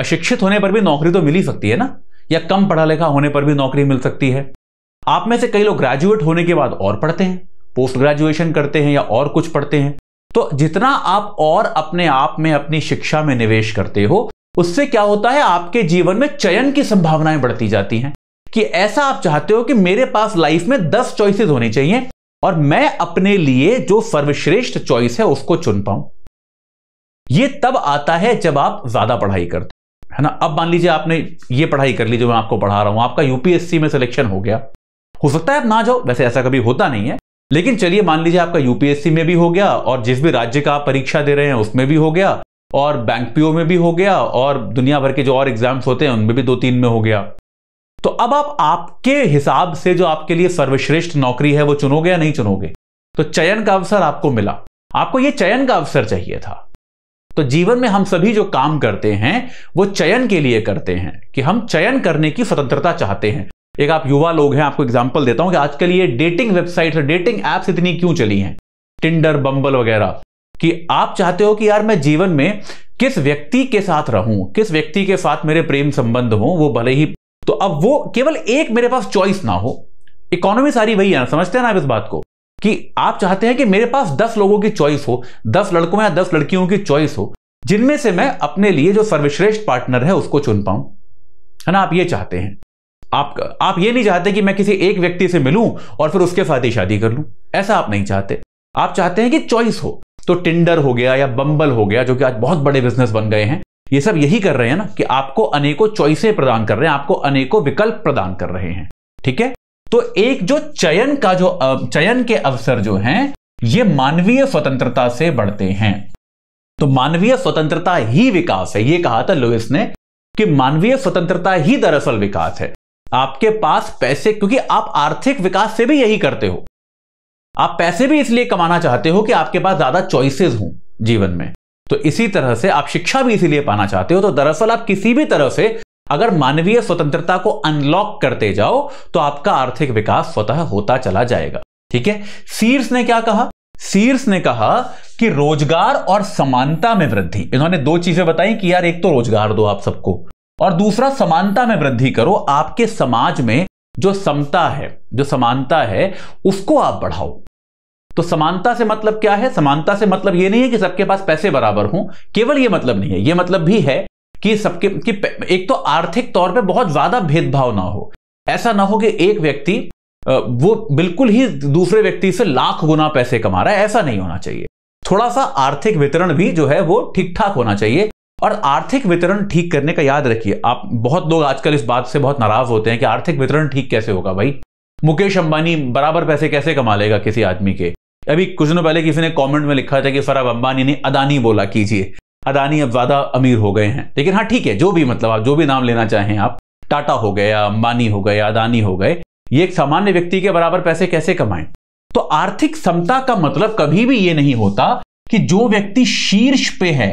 अशिक्षित होने पर भी नौकरी तो मिल ही सकती है ना या कम पढ़ा लिखा होने पर भी नौकरी मिल सकती है आप में से कई लोग ग्रेजुएट होने के बाद और पढ़ते हैं पोस्ट ग्रेजुएशन करते हैं या और कुछ पढ़ते हैं तो जितना आप और अपने आप में अपनी शिक्षा में निवेश करते हो उससे क्या होता है आपके जीवन में चयन की संभावनाएं बढ़ती जाती हैं कि ऐसा आप चाहते हो कि मेरे पास लाइफ में दस चॉइसेस होनी चाहिए और मैं अपने लिए जो सर्वश्रेष्ठ चॉइस है उसको चुन पाऊं ये तब आता है जब आप ज्यादा पढ़ाई करते है ना अब मान लीजिए आपने ये पढ़ाई कर ली जो मैं आपको पढ़ा रहा हूं आपका यूपीएससी में सिलेक्शन हो गया हो सकता है आप ना जाओ वैसे ऐसा कभी होता नहीं है लेकिन चलिए मान लीजिए आपका यूपीएससी में भी हो गया और जिस भी राज्य का आप परीक्षा दे रहे हैं उसमें भी हो गया और बैंक पीओ में भी हो गया और दुनिया भर के जो और एग्जाम्स होते हैं उनमें भी दो तीन में हो गया तो अब आप आपके हिसाब से जो आपके लिए सर्वश्रेष्ठ नौकरी है वो चुनोगे या नहीं चुनोगे तो चयन का अवसर आपको मिला आपको ये चयन का अवसर चाहिए था तो जीवन में हम सभी जो काम करते हैं वो चयन के लिए करते हैं कि हम चयन करने की स्वतंत्रता चाहते हैं एक आप युवा लोग हैं आपको एग्जाम्पल देता हूं कि आजकल ये डेटिंग वेबसाइट डेटिंग ऐप्स इतनी क्यों चली हैं टिंडर बम्बल वगैरह कि आप चाहते हो कि यार मैं जीवन में किस व्यक्ति के साथ रहूं किस व्यक्ति के साथ मेरे प्रेम संबंध हो वो भले ही तो अब वो केवल एक मेरे पास चॉइस ना हो इकोनॉमी सारी वही है ना समझते हैं ना आप इस बात को कि आप चाहते हैं कि मेरे पास दस लोगों की चॉइस हो दस लड़कों या दस लड़कियों की चॉइस हो जिनमें से मैं अपने लिए जो सर्वश्रेष्ठ पार्टनर है उसको चुन पाऊं है ना आप ये चाहते हैं आप आप ये नहीं चाहते कि मैं किसी एक व्यक्ति से मिलूं और फिर उसके साथ ही शादी कर लूं ऐसा आप नहीं चाहते आप चाहते हैं कि चॉइस हो तो टिंडर हो गया या बंबल हो गया जो कि आज बहुत बड़े बिजनेस बन गए हैं ये सब यही कर रहे हैं ना कि आपको अनेकों चॉइसें प्रदान कर रहे हैं आपको अनेकों विकल्प प्रदान कर रहे हैं ठीक है तो एक जो चयन का जो चयन के अवसर जो हैं ये मानवीय स्वतंत्रता से बढ़ते हैं तो मानवीय स्वतंत्रता ही विकास है ये कहा था लुइस ने कि मानवीय स्वतंत्रता ही दरअसल विकास है आपके पास पैसे क्योंकि आप आर्थिक विकास से भी यही करते हो आप पैसे भी इसलिए कमाना चाहते हो कि आपके पास ज्यादा चॉइसेस हों जीवन में तो इसी तरह से आप शिक्षा भी इसीलिए पाना चाहते हो तो दरअसल आप किसी भी तरह से अगर मानवीय स्वतंत्रता को अनलॉक करते जाओ तो आपका आर्थिक विकास स्वतः होता चला जाएगा ठीक है सीर्स ने क्या कहा सीर्स ने कहा कि रोजगार और समानता में वृद्धि इन्होंने दो चीजें बताई कि यार एक तो रोजगार दो आप सबको और दूसरा समानता में वृद्धि करो आपके समाज में जो समता है जो समानता है उसको आप बढ़ाओ तो समानता से मतलब क्या है समानता से मतलब यह नहीं है कि सबके पास पैसे बराबर हों केवल यह मतलब नहीं है यह मतलब भी है कि सबके कि एक तो आर्थिक तौर पे बहुत ज्यादा भेदभाव ना हो ऐसा ना हो कि एक व्यक्ति वो बिल्कुल ही दूसरे व्यक्ति से लाख गुना पैसे कमा रहा है ऐसा नहीं होना चाहिए थोड़ा सा आर्थिक वितरण भी जो है वो ठीक ठाक होना चाहिए और आर्थिक वितरण ठीक करने का याद रखिए आप बहुत लोग आजकल इस बात से बहुत नाराज होते हैं कि आर्थिक वितरण ठीक कैसे होगा भाई मुकेश अंबानी बराबर पैसे कैसे कमा लेगा किसी आदमी के अभी कुछ दिनों पहले किसी ने कमेंट में लिखा था कि सर अब अंबानी ने अदानी बोला कीजिए अदानी अब ज्यादा अमीर हो गए हैं लेकिन हाँ ठीक है जो भी मतलब आप जो भी नाम लेना चाहें आप टाटा हो गया अंबानी हो गया अदानी हो गए ये एक सामान्य व्यक्ति के बराबर पैसे कैसे कमाए तो आर्थिक समता का मतलब कभी भी ये नहीं होता कि जो व्यक्ति शीर्ष पे है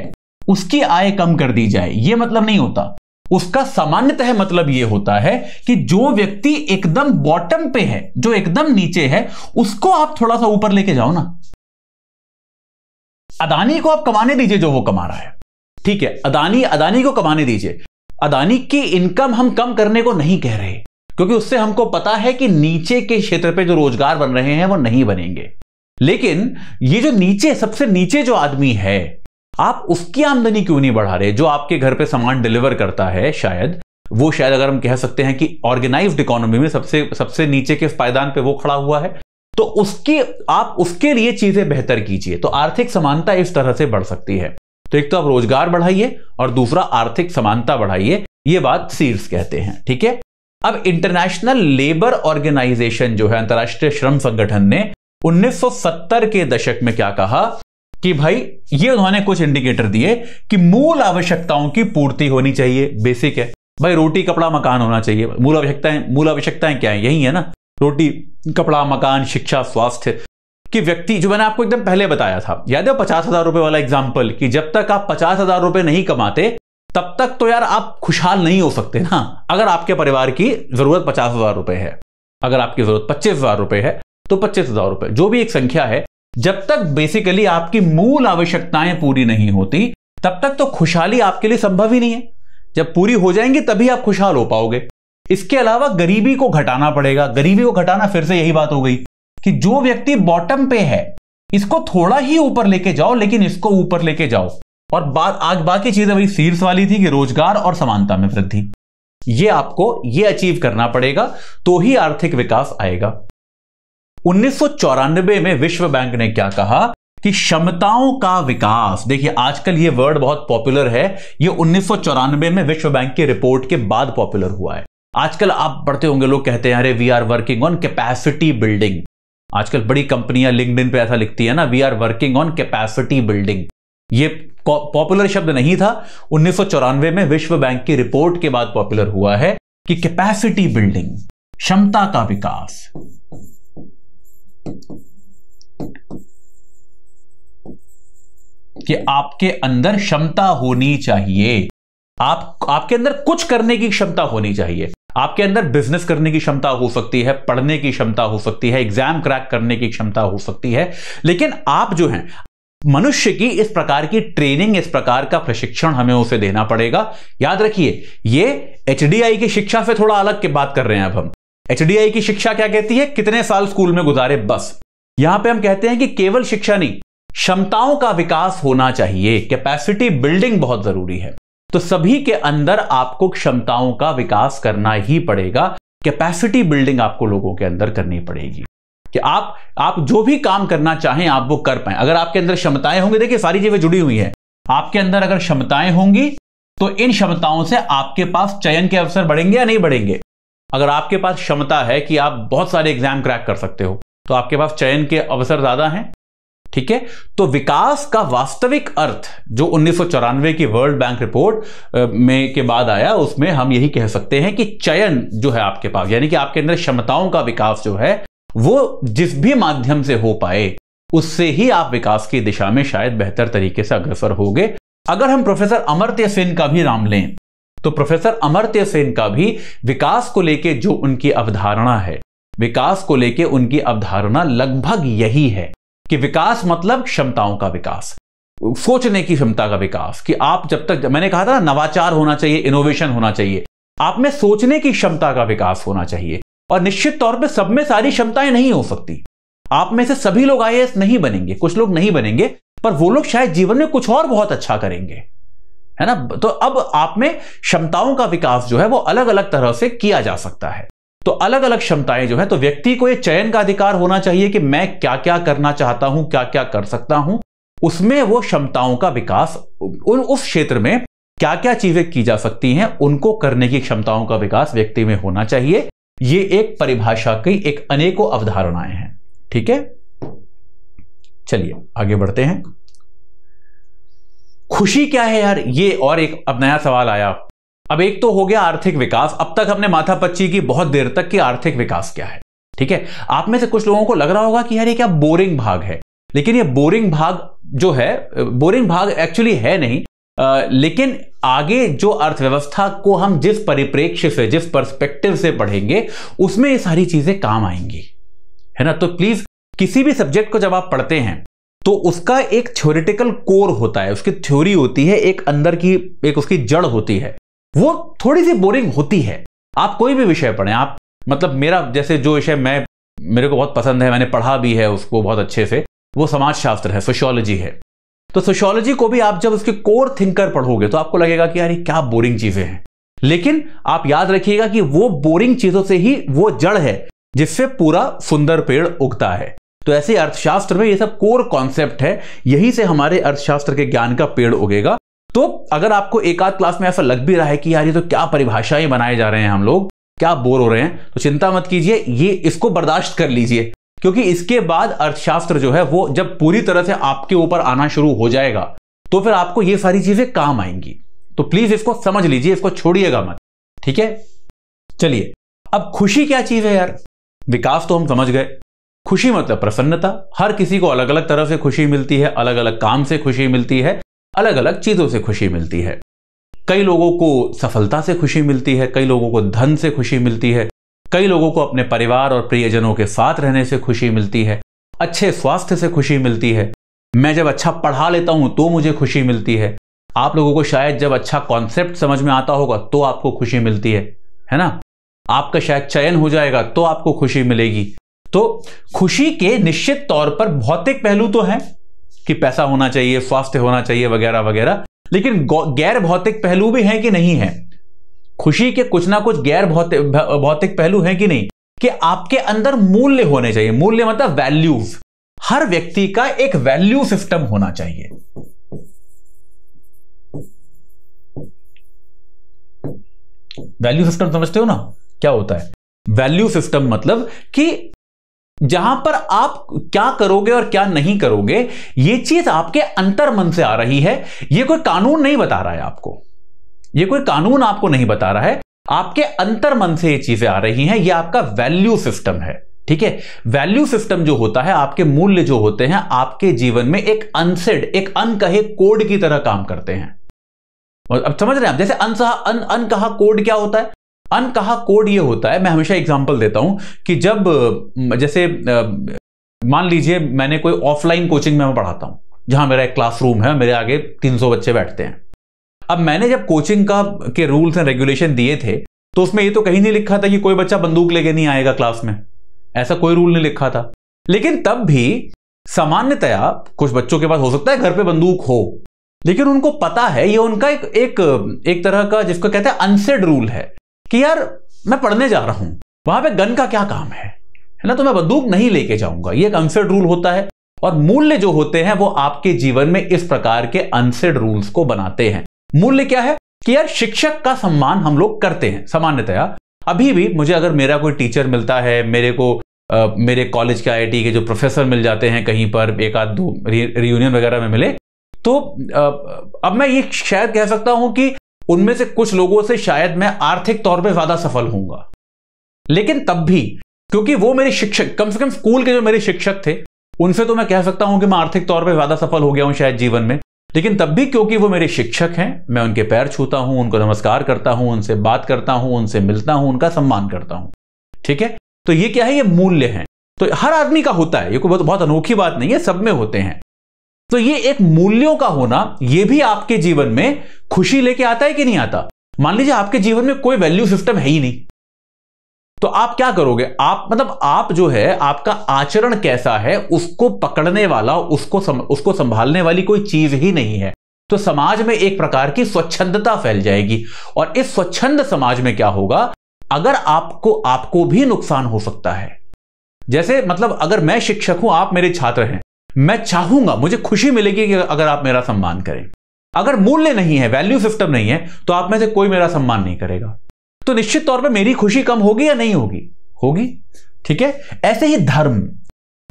उसकी आय कम कर दी जाए ये मतलब नहीं होता उसका सामान्यतः मतलब यह होता है कि जो व्यक्ति एकदम बॉटम पे है जो एकदम नीचे है उसको आप थोड़ा सा ऊपर लेके जाओ ना अदानी को आप कमाने दीजिए जो वो कमा रहा है ठीक है अदानी अदानी को कमाने दीजिए अदानी की इनकम हम कम करने को नहीं कह रहे क्योंकि उससे हमको पता है कि नीचे के क्षेत्र पे जो रोजगार बन रहे हैं वो नहीं बनेंगे लेकिन ये जो नीचे सबसे नीचे जो आदमी है आप उसकी आमदनी क्यों नहीं बढ़ा रहे जो आपके घर पे सामान डिलीवर करता है शायद वो शायद अगर हम कह सकते हैं कि ऑर्गेनाइज्ड इकोनॉमी में सबसे सबसे नीचे के पायदान पे वो खड़ा हुआ है तो उसके आप उसके लिए चीजें बेहतर कीजिए तो आर्थिक समानता इस तरह से बढ़ सकती है तो एक तो आप रोजगार बढ़ाइए और दूसरा आर्थिक समानता बढ़ाइए ये बात सीर्स कहते हैं ठीक है अब इंटरनेशनल लेबर ऑर्गेनाइजेशन जो है अंतर्राष्ट्रीय श्रम संगठन ने 1970 के दशक में क्या कहा कि भाई ये उन्होंने कुछ इंडिकेटर दिए कि मूल आवश्यकताओं की पूर्ति होनी चाहिए बेसिक है भाई रोटी कपड़ा मकान होना चाहिए मूल आवश्यकताएं मूल आवश्यकताएं क्या है यही है ना रोटी कपड़ा मकान शिक्षा स्वास्थ्य कि व्यक्ति जो मैंने आपको एकदम पहले बताया था याद है पचास हजार रुपए वाला एग्जाम्पल कि जब तक आप पचास हजार रुपए नहीं कमाते तब तक तो यार आप खुशहाल नहीं हो सकते ना अगर आपके परिवार की जरूरत पचास हजार रुपए है अगर आपकी जरूरत पच्चीस हजार रुपए है तो पच्चीस हजार रुपए जो भी एक संख्या है जब तक बेसिकली आपकी मूल आवश्यकताएं पूरी नहीं होती तब तक तो खुशहाली आपके लिए संभव ही नहीं है जब पूरी हो जाएंगी तभी आप खुशहाल हो पाओगे इसके अलावा गरीबी को घटाना पड़ेगा गरीबी को घटाना फिर से यही बात हो गई कि जो व्यक्ति बॉटम पे है इसको थोड़ा ही ऊपर लेके जाओ लेकिन इसको ऊपर लेके जाओ और बात आज बाकी चीजें वही शीर्ष वाली थी कि रोजगार और समानता में वृद्धि ये आपको ये अचीव करना पड़ेगा तो ही आर्थिक विकास आएगा उन्नीस में विश्व बैंक ने क्या कहा कि क्षमताओं का विकास देखिए आजकल ये वर्ड बहुत पॉपुलर है ये उन्नीस में विश्व बैंक की रिपोर्ट के बाद पॉपुलर हुआ है आजकल आप पढ़ते होंगे लोग कहते हैं अरे we are working on capacity building आजकल बड़ी कंपनियां लिंकड पे ऐसा लिखती है ना we are working on capacity building ये पॉपुलर शब्द नहीं था उन्नीस में विश्व बैंक की रिपोर्ट के बाद पॉपुलर हुआ है कि कैपेसिटी बिल्डिंग क्षमता का विकास कि आपके अंदर क्षमता होनी चाहिए आप आपके अंदर कुछ करने की क्षमता होनी चाहिए आपके अंदर बिजनेस करने की क्षमता हो सकती है पढ़ने की क्षमता हो सकती है एग्जाम क्रैक करने की क्षमता हो सकती है लेकिन आप जो हैं मनुष्य की इस प्रकार की ट्रेनिंग इस प्रकार का प्रशिक्षण हमें उसे देना पड़ेगा याद रखिए ये एच की शिक्षा से थोड़ा अलग की बात कर रहे हैं अब हम एच की शिक्षा क्या कहती है कितने साल स्कूल में गुजारे बस यहां पे हम कहते हैं कि केवल शिक्षा नहीं क्षमताओं का विकास होना चाहिए कैपेसिटी बिल्डिंग बहुत जरूरी है तो सभी के अंदर आपको क्षमताओं का विकास करना ही पड़ेगा कैपेसिटी बिल्डिंग आपको लोगों के अंदर करनी पड़ेगी कि आप आप जो भी काम करना चाहें आप वो कर पाए अगर आपके अंदर क्षमताएं होंगी देखिए सारी चीजें जुड़ी हुई हैं आपके अंदर अगर क्षमताएं होंगी तो इन क्षमताओं से आपके पास चयन के अवसर बढ़ेंगे या नहीं बढ़ेंगे अगर आपके पास क्षमता है कि आप बहुत सारे एग्जाम क्रैक कर सकते हो तो आपके पास चयन के अवसर ज्यादा हैं ठीक है तो विकास का वास्तविक अर्थ जो उन्नीस की वर्ल्ड बैंक रिपोर्ट में के बाद आया उसमें हम यही कह सकते हैं कि चयन जो है आपके पास यानी कि आपके अंदर क्षमताओं का विकास जो है वो जिस भी माध्यम से हो पाए उससे ही आप विकास की दिशा में शायद बेहतर तरीके से अग्रसर होगे अगर हम प्रोफेसर अमर्त्य सेन का भी नाम लें तो प्रोफेसर अमर्त्य सेन का भी विकास को लेके जो उनकी अवधारणा है विकास को लेके उनकी अवधारणा लगभग यही है कि विकास मतलब क्षमताओं का विकास सोचने की क्षमता का विकास कि आप जब तक मैंने कहा था ना नवाचार होना चाहिए इनोवेशन होना चाहिए आप में सोचने की क्षमता का विकास होना चाहिए और निश्चित तौर पे सब में सारी क्षमताएं नहीं हो सकती आप में से सभी लोग आई नहीं बनेंगे कुछ लोग नहीं बनेंगे पर वो लोग शायद जीवन में कुछ और बहुत अच्छा करेंगे है ना तो अब आप में क्षमताओं का विकास जो है वो अलग अलग तरह से किया जा सकता है तो अलग अलग क्षमताएं जो है तो व्यक्ति को यह चयन का अधिकार होना चाहिए कि मैं क्या क्या करना चाहता हूं क्या क्या कर सकता हूं उसमें वो क्षमताओं का विकास उन उस क्षेत्र में क्या क्या चीजें की जा सकती हैं उनको करने की क्षमताओं का विकास व्यक्ति में होना चाहिए ये एक परिभाषा की एक अनेकों अवधारणाएं हैं ठीक है चलिए आगे बढ़ते हैं खुशी क्या है यार ये और एक अब नया सवाल आया अब एक तो हो गया आर्थिक विकास अब तक हमने माथा पच्ची की बहुत देर तक की आर्थिक विकास क्या है ठीक है आप में से कुछ लोगों को लग रहा होगा कि यार ये क्या बोरिंग भाग है लेकिन ये बोरिंग भाग जो है बोरिंग भाग एक्चुअली है नहीं आ, लेकिन आगे जो अर्थव्यवस्था को हम जिस परिप्रेक्ष्य से जिस पर्सपेक्टिव से पढ़ेंगे उसमें ये सारी चीजें काम आएंगी है ना तो प्लीज किसी भी सब्जेक्ट को जब आप पढ़ते हैं तो उसका एक थ्योरिटिकल कोर होता है उसकी थ्योरी होती है एक अंदर की एक उसकी जड़ होती है वो थोड़ी सी बोरिंग होती है आप कोई भी विषय पढ़ें आप मतलब मेरा जैसे जो विषय मैं मेरे को बहुत पसंद है मैंने पढ़ा भी है उसको बहुत अच्छे से वो समाजशास्त्र है सोशोलॉजी है तो सोशोलॉजी को भी आप जब उसके कोर थिंकर पढ़ोगे तो आपको लगेगा कि यार ये क्या बोरिंग चीजें हैं लेकिन आप याद रखिएगा कि वो बोरिंग चीजों से ही वो जड़ है जिससे पूरा सुंदर पेड़ उगता है तो ऐसे अर्थशास्त्र में ये सब कोर कॉन्सेप्ट है यही से हमारे अर्थशास्त्र के ज्ञान का पेड़ उगेगा तो अगर आपको एक आध क्लास में ऐसा लग भी रहा है कि यार ये तो क्या परिभाषाएं बनाए जा रहे हैं हम लोग क्या बोर हो रहे हैं तो चिंता मत कीजिए ये इसको बर्दाश्त कर लीजिए क्योंकि इसके बाद अर्थशास्त्र जो है वो जब पूरी तरह से आपके ऊपर आना शुरू हो जाएगा तो फिर आपको ये सारी चीजें काम आएंगी तो प्लीज इसको समझ लीजिए इसको छोड़िएगा मत ठीक है चलिए अब खुशी क्या चीज है यार विकास तो हम समझ गए खुशी मतलब प्रसन्नता हर किसी को अलग अलग तरह से खुशी मिलती है अलग अलग काम से खुशी मिलती है अलग अलग चीज़ों से खुशी मिलती है कई लोगों को सफलता से खुशी मिलती है कई लोगों को धन से खुशी मिलती है कई लोगों को अपने परिवार और प्रियजनों के साथ रहने से खुशी मिलती है अच्छे स्वास्थ्य से खुशी मिलती है मैं जब अच्छा पढ़ा लेता हूं तो मुझे खुशी मिलती है आप लोगों को शायद जब अच्छा कॉन्सेप्ट समझ में आता होगा तो आपको खुशी मिलती है है ना आपका शायद चयन हो जाएगा तो आपको खुशी मिलेगी तो खुशी के निश्चित तौर पर भौतिक पहलू तो हैं कि पैसा होना चाहिए स्वास्थ्य होना चाहिए वगैरह वगैरह लेकिन गैर भौतिक पहलू भी हैं कि नहीं है खुशी के कुछ ना कुछ गैर भौतिक भौतिक पहलू हैं कि नहीं कि आपके अंदर मूल्य होने चाहिए मूल्य मतलब वैल्यूज हर व्यक्ति का एक वैल्यू सिस्टम होना चाहिए वैल्यू सिस्टम समझते हो ना क्या होता है वैल्यू सिस्टम मतलब कि जहां पर आप क्या करोगे और क्या नहीं करोगे ये चीज आपके अंतर मन से आ रही है ये कोई कानून नहीं बता रहा है आपको ये कोई कानून आपको नहीं बता रहा है आपके अंतर मन से ये चीजें आ रही हैं ये आपका वैल्यू सिस्टम है ठीक है वैल्यू सिस्टम जो होता है आपके मूल्य जो होते हैं आपके जीवन में एक अनसेड एक अनकहे कोड की तरह काम करते हैं अब समझ रहे हैं आप जैसे अनसहा अन अनकहा कोड क्या होता है अनकहा कोड ये होता है मैं हमेशा एग्जाम्पल देता हूं कि जब जैसे मान लीजिए मैंने कोई ऑफलाइन कोचिंग में मैं पढ़ाता हूं जहां मेरा एक क्लासरूम है मेरे आगे 300 बच्चे बैठते हैं अब मैंने जब कोचिंग का के रूल्स एंड रेगुलेशन दिए थे तो उसमें ये तो कहीं नहीं लिखा था कि कोई बच्चा बंदूक लेके नहीं आएगा क्लास में ऐसा कोई रूल नहीं लिखा था लेकिन तब भी सामान्यतया कुछ बच्चों के पास हो सकता है घर पे बंदूक हो लेकिन उनको पता है ये उनका एक एक, एक तरह का जिसको कहते हैं अनसेड रूल है कि यार मैं पढ़ने जा रहा हूं वहां पे गन का क्या काम है है ना तो मैं बंदूक नहीं लेके जाऊंगा ये एक अनसेड रूल होता है और मूल्य जो होते हैं वो आपके जीवन में इस प्रकार के अनसेड रूल्स को बनाते हैं मूल्य क्या है कि यार शिक्षक का सम्मान हम लोग करते हैं सामान्यतया अभी भी मुझे अगर मेरा कोई टीचर मिलता है मेरे को आ, मेरे कॉलेज के आई के जो प्रोफेसर मिल जाते हैं कहीं पर एक आध दो रियूनियन वगैरह में मिले तो आ, अब मैं ये शायद कह सकता हूं कि उनमें से कुछ लोगों से शायद मैं आर्थिक तौर पर ज्यादा सफल होऊंगा लेकिन तब भी क्योंकि वो मेरे शिक्षक कम से कम स्कूल के जो मेरे शिक्षक थे उनसे तो मैं कह सकता हूं कि मैं आर्थिक तौर पर ज्यादा सफल हो गया हूं शायद जीवन में लेकिन तब भी क्योंकि वो मेरे शिक्षक हैं मैं उनके पैर छूता हूं उनको नमस्कार करता हूं उनसे बात करता हूं उनसे मिलता हूं उनका सम्मान करता हूं ठीक है तो ये क्या है ये मूल्य है तो हर आदमी का होता है ये कोई बहुत अनोखी बात नहीं है सब में होते हैं तो ये एक मूल्यों का होना ये भी आपके जीवन में खुशी लेके आता है कि नहीं आता मान लीजिए आपके जीवन में कोई वैल्यू सिस्टम है ही नहीं तो आप क्या करोगे आप मतलब आप जो है आपका आचरण कैसा है उसको पकड़ने वाला उसको सम, उसको संभालने वाली कोई चीज ही नहीं है तो समाज में एक प्रकार की स्वच्छंदता फैल जाएगी और इस स्वच्छंद समाज में क्या होगा अगर आपको आपको भी नुकसान हो सकता है जैसे मतलब अगर मैं शिक्षक हूं आप मेरे छात्र हैं मैं चाहूंगा मुझे खुशी मिलेगी कि अगर आप मेरा सम्मान करें अगर मूल्य नहीं है वैल्यू सिस्टम नहीं है तो आप में से कोई मेरा सम्मान नहीं करेगा तो निश्चित तौर पर मेरी खुशी कम होगी या नहीं होगी होगी ठीक है ऐसे ही धर्म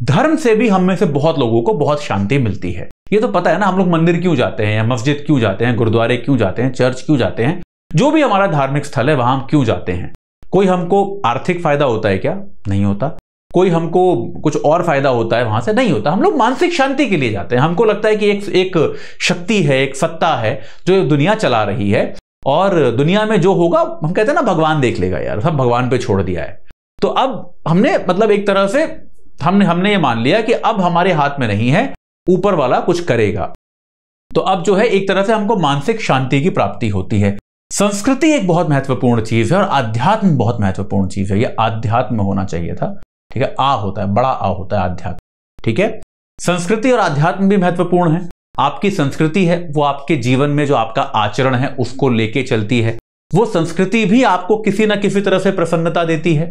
धर्म से भी हम में से बहुत लोगों को बहुत शांति मिलती है ये तो पता है ना हम लोग मंदिर क्यों जाते हैं मस्जिद क्यों जाते हैं गुरुद्वारे क्यों जाते हैं चर्च क्यों जाते हैं जो भी हमारा धार्मिक स्थल है वहां हम क्यों जाते हैं कोई हमको आर्थिक फायदा होता है क्या नहीं होता कोई हमको कुछ और फायदा होता है वहां से नहीं होता हम लोग मानसिक शांति के लिए जाते हैं हमको लगता है कि एक एक शक्ति है एक सत्ता है जो दुनिया चला रही है और दुनिया में जो होगा हम कहते हैं ना भगवान देख लेगा यार सब भगवान पे छोड़ दिया है तो अब हमने मतलब एक तरह से हमने हमने ये मान लिया कि अब हमारे हाथ में नहीं है ऊपर वाला कुछ करेगा तो अब जो है एक तरह से हमको मानसिक शांति की प्राप्ति होती है संस्कृति एक बहुत महत्वपूर्ण चीज है और आध्यात्म बहुत महत्वपूर्ण चीज है यह आध्यात्म होना चाहिए था ठीक है आ होता है बड़ा आ होता है अध्यात्म ठीक है संस्कृति और आध्यात्म भी महत्वपूर्ण है आपकी संस्कृति है वो आपके जीवन में जो आपका आचरण है उसको लेके चलती है वो संस्कृति भी आपको किसी ना किसी तरह से प्रसन्नता देती है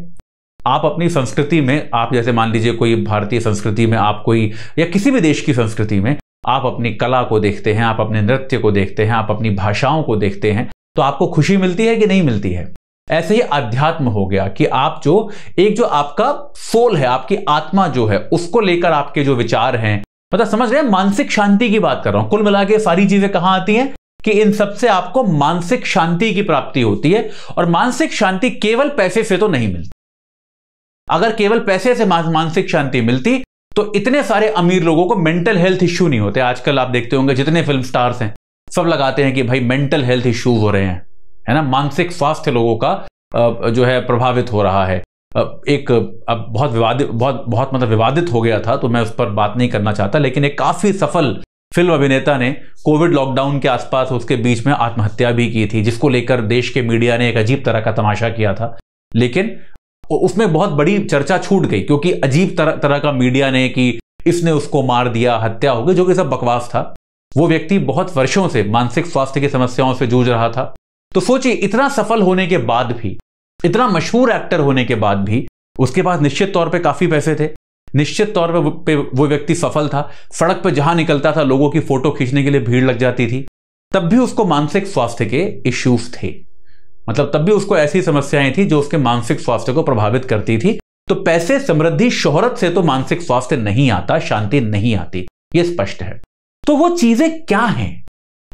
आप अपनी संस्कृति में आप जैसे मान लीजिए कोई भारतीय संस्कृति में आप कोई या किसी भी देश की संस्कृति में आप अपनी कला को देखते हैं आप अपने नृत्य को देखते हैं आप अपनी भाषाओं को देखते हैं तो आपको खुशी मिलती है कि नहीं मिलती है ऐसे ही अध्यात्म हो गया कि आप जो एक जो आपका सोल है आपकी आत्मा जो है उसको लेकर आपके जो विचार हैं मतलब समझ रहे हैं मानसिक शांति की बात कर रहा हूं कुल मिला के सारी चीजें कहां आती हैं कि इन सबसे आपको मानसिक शांति की प्राप्ति होती है और मानसिक शांति केवल पैसे से तो नहीं मिलती अगर केवल पैसे से मानसिक शांति मिलती तो इतने सारे अमीर लोगों को मेंटल हेल्थ इश्यू नहीं होते आजकल आप देखते होंगे जितने फिल्म स्टार्स हैं सब लगाते हैं कि भाई मेंटल हेल्थ इश्यूज हो रहे हैं है ना मानसिक स्वास्थ्य लोगों का जो है प्रभावित हो रहा है एक अब बहुत विवादित बहुत बहुत मतलब विवादित हो गया था तो मैं उस पर बात नहीं करना चाहता लेकिन एक काफ़ी सफल फिल्म अभिनेता ने कोविड लॉकडाउन के आसपास उसके बीच में आत्महत्या भी की थी जिसको लेकर देश के मीडिया ने एक अजीब तरह का तमाशा किया था लेकिन उसमें बहुत बड़ी चर्चा छूट गई क्योंकि अजीब तरह तरह का मीडिया ने कि इसने उसको मार दिया हत्या हो गई जो कि सब बकवास था वो व्यक्ति बहुत वर्षों से मानसिक स्वास्थ्य की समस्याओं से जूझ रहा था तो सोचिए इतना सफल होने के बाद भी इतना मशहूर एक्टर होने के बाद भी उसके पास निश्चित तौर पे काफी पैसे थे निश्चित तौर पे वो व्यक्ति सफल था सड़क पर जहां निकलता था लोगों की फोटो खींचने के लिए भीड़ लग जाती थी तब भी उसको मानसिक स्वास्थ्य के इश्यूज थे मतलब तब भी उसको ऐसी समस्याएं थी जो उसके मानसिक स्वास्थ्य को प्रभावित करती थी तो पैसे समृद्धि शोहरत से तो मानसिक स्वास्थ्य नहीं आता शांति नहीं आती यह स्पष्ट है तो वो चीजें क्या हैं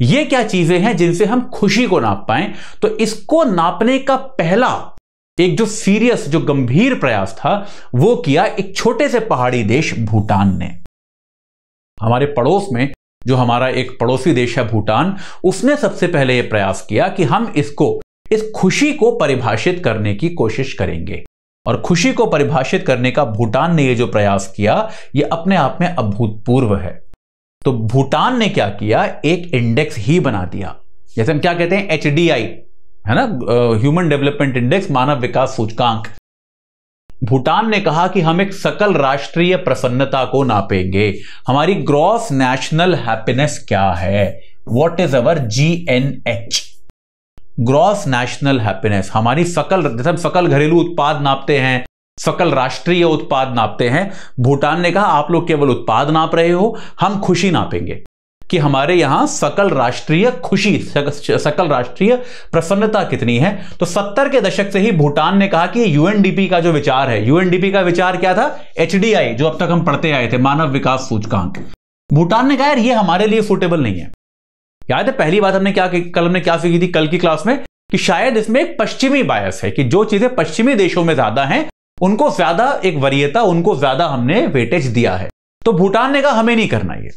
ये क्या चीजें हैं जिनसे हम खुशी को नाप पाए तो इसको नापने का पहला एक जो सीरियस जो गंभीर प्रयास था वो किया एक छोटे से पहाड़ी देश भूटान ने हमारे पड़ोस में जो हमारा एक पड़ोसी देश है भूटान उसने सबसे पहले यह प्रयास किया कि हम इसको इस खुशी को परिभाषित करने की कोशिश करेंगे और खुशी को परिभाषित करने का भूटान ने यह जो प्रयास किया यह अपने आप में अभूतपूर्व है तो भूटान ने क्या किया एक इंडेक्स ही बना दिया जैसे हम क्या कहते हैं एच है ना ह्यूमन डेवलपमेंट इंडेक्स मानव विकास सूचकांक भूटान ने कहा कि हम एक सकल राष्ट्रीय प्रसन्नता को नापेंगे हमारी ग्रॉस नेशनल हैप्पीनेस क्या है what is our G N H gross national happiness हमारी सकल जैसे हम सकल घरेलू उत्पाद नापते हैं सकल राष्ट्रीय उत्पाद नापते हैं भूटान ने कहा आप लोग केवल उत्पाद नाप रहे हो हम खुशी नापेंगे कि हमारे यहां सकल राष्ट्रीय खुशी सकल राष्ट्रीय प्रसन्नता कितनी है तो सत्तर के दशक से ही भूटान ने कहा कि यूएनडीपी का जो विचार है यूएनडीपी का विचार क्या था एचडीआई जो अब तक हम पढ़ते आए थे मानव विकास सूचकांक भूटान ने कहा यार ये हमारे लिए सुटेबल नहीं है याद है पहली बात हमने क्या कल हमने क्या सीखी थी कल की क्लास में कि शायद इसमें एक पश्चिमी बायस है कि जो चीजें पश्चिमी देशों में ज्यादा हैं उनको ज्यादा एक वरीयता उनको ज्यादा हमने वेटेज दिया है तो भूटान ने कहा हमें नहीं करना ये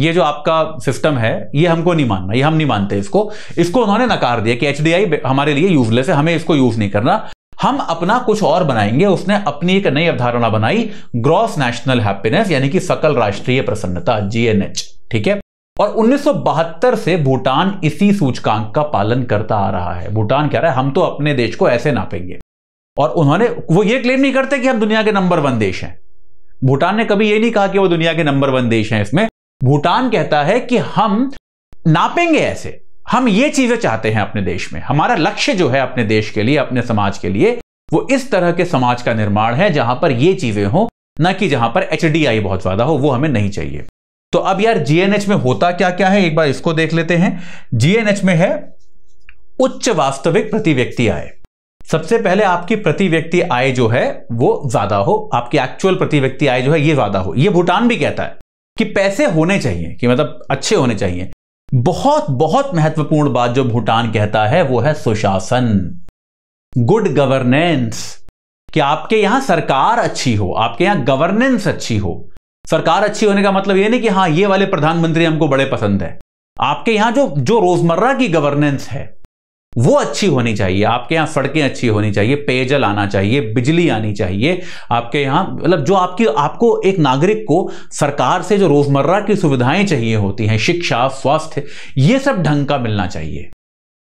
ये जो आपका सिस्टम है ये हमको नहीं मानना ये हम नहीं मानते इसको इसको उन्होंने नकार दिया कि एच हमारे लिए यूजलेस है हमें इसको यूज नहीं करना हम अपना कुछ और बनाएंगे उसने अपनी एक नई अवधारणा बनाई ग्रॉस नेशनल हैप्पीनेस यानी कि सकल राष्ट्रीय प्रसन्नता जीएनएच ठीक है और 1972 से भूटान इसी सूचकांक का पालन करता आ रहा है भूटान कह रहा है हम तो अपने देश को ऐसे नापेंगे और उन्होंने वो ये क्लेम नहीं करते कि हम दुनिया के नंबर वन देश हैं भूटान ने कभी ये नहीं कहा कि वो दुनिया के नंबर वन देश हैं इसमें भूटान कहता है कि हम नापेंगे ऐसे हम ये चीजें चाहते हैं अपने देश में हमारा लक्ष्य जो है अपने देश के लिए अपने समाज के लिए वो इस तरह के समाज का निर्माण है जहां पर ये चीजें हो ना कि जहां पर एच बहुत ज्यादा हो वो हमें नहीं चाहिए तो अब यार जीएनएच में होता क्या क्या है एक बार इसको देख लेते हैं जीएनएच में है उच्च वास्तविक प्रति व्यक्ति आय सबसे पहले आपकी प्रति व्यक्ति आय जो है वो ज्यादा हो आपकी एक्चुअल प्रति व्यक्ति आय जो है ये ज्यादा हो ये भूटान भी कहता है कि पैसे होने चाहिए कि मतलब अच्छे होने चाहिए बहुत बहुत महत्वपूर्ण बात जो भूटान कहता है वो है सुशासन गुड गवर्नेंस कि आपके यहां सरकार अच्छी हो आपके यहां गवर्नेंस अच्छी हो सरकार अच्छी होने का मतलब ये नहीं कि हाँ ये वाले प्रधानमंत्री हमको बड़े पसंद है आपके यहां जो जो रोजमर्रा की गवर्नेंस है वो अच्छी होनी चाहिए आपके यहाँ सड़कें अच्छी होनी चाहिए पेयजल आना चाहिए बिजली आनी चाहिए आपके यहाँ मतलब जो आपकी आपको एक नागरिक को सरकार से जो रोज़मर्रा की सुविधाएं चाहिए होती हैं शिक्षा स्वास्थ्य ये सब ढंग का मिलना चाहिए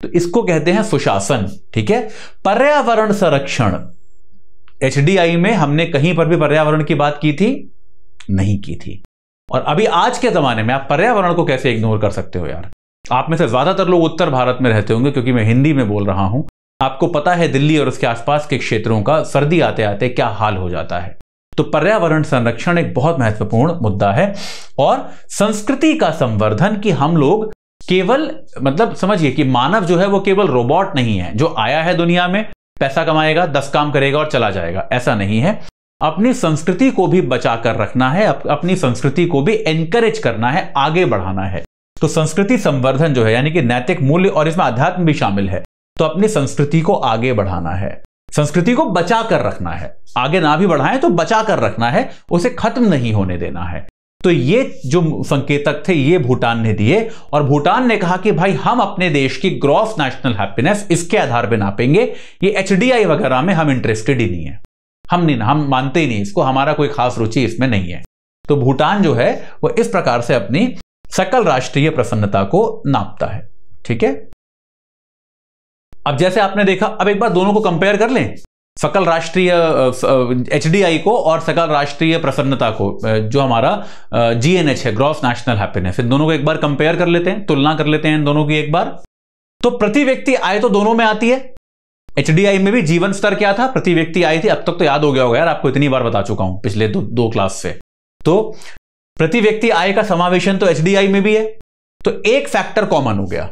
तो इसको कहते हैं सुशासन ठीक है पर्यावरण संरक्षण एच में हमने कहीं पर भी पर्यावरण की बात की थी नहीं की थी और अभी आज के ज़माने में आप पर्यावरण को कैसे इग्नोर कर सकते हो यार आप में से ज़्यादातर लोग उत्तर भारत में रहते होंगे क्योंकि मैं हिंदी में बोल रहा हूं आपको पता है दिल्ली और उसके आसपास के क्षेत्रों का सर्दी आते आते क्या हाल हो जाता है तो पर्यावरण संरक्षण एक बहुत महत्वपूर्ण मुद्दा है और संस्कृति का संवर्धन कि हम लोग केवल मतलब समझिए कि मानव जो है वो केवल रोबोट नहीं है जो आया है दुनिया में पैसा कमाएगा दस काम करेगा और चला जाएगा ऐसा नहीं है अपनी संस्कृति को भी बचा कर रखना है अप, अपनी संस्कृति को भी एनकरेज करना है आगे बढ़ाना है तो संस्कृति संवर्धन जो है यानी कि नैतिक मूल्य और इसमें अध्यात्म भी शामिल है तो अपनी संस्कृति को आगे बढ़ाना है संस्कृति को बचा कर रखना है आगे ना भी बढ़ाएं तो बचा कर रखना है उसे खत्म नहीं होने देना है तो ये जो संकेतक थे ये भूटान ने दिए और भूटान ने कहा कि भाई हम अपने देश की ग्रॉस नेशनल हैप्पीनेस इसके आधार पर नापेंगे ये एच वगैरह में हम इंटरेस्टेड ही नहीं है हम नहीं हम मानते ही नहीं इसको हमारा कोई खास रुचि इसमें नहीं है तो भूटान जो है वो इस प्रकार से अपनी सकल राष्ट्रीय प्रसन्नता को नापता है ठीक है अब जैसे आपने देखा अब एक बार दोनों को कंपेयर कर लें सकल राष्ट्रीय एच को और सकल राष्ट्रीय प्रसन्नता को जो हमारा जी है ग्रॉस नेशनल हैप्पीनेस इन दोनों को एक बार कंपेयर कर लेते हैं तुलना कर लेते हैं इन दोनों की एक बार तो प्रति व्यक्ति आय तो दोनों में आती है एच में भी जीवन स्तर क्या था प्रति व्यक्ति आय थी अब तक तो याद हो गया होगा यार आपको इतनी बार बता चुका हूं पिछले दो, दो क्लास से तो प्रति व्यक्ति आय का समावेशन तो एचडीआई में भी है तो एक फैक्टर कॉमन हो गया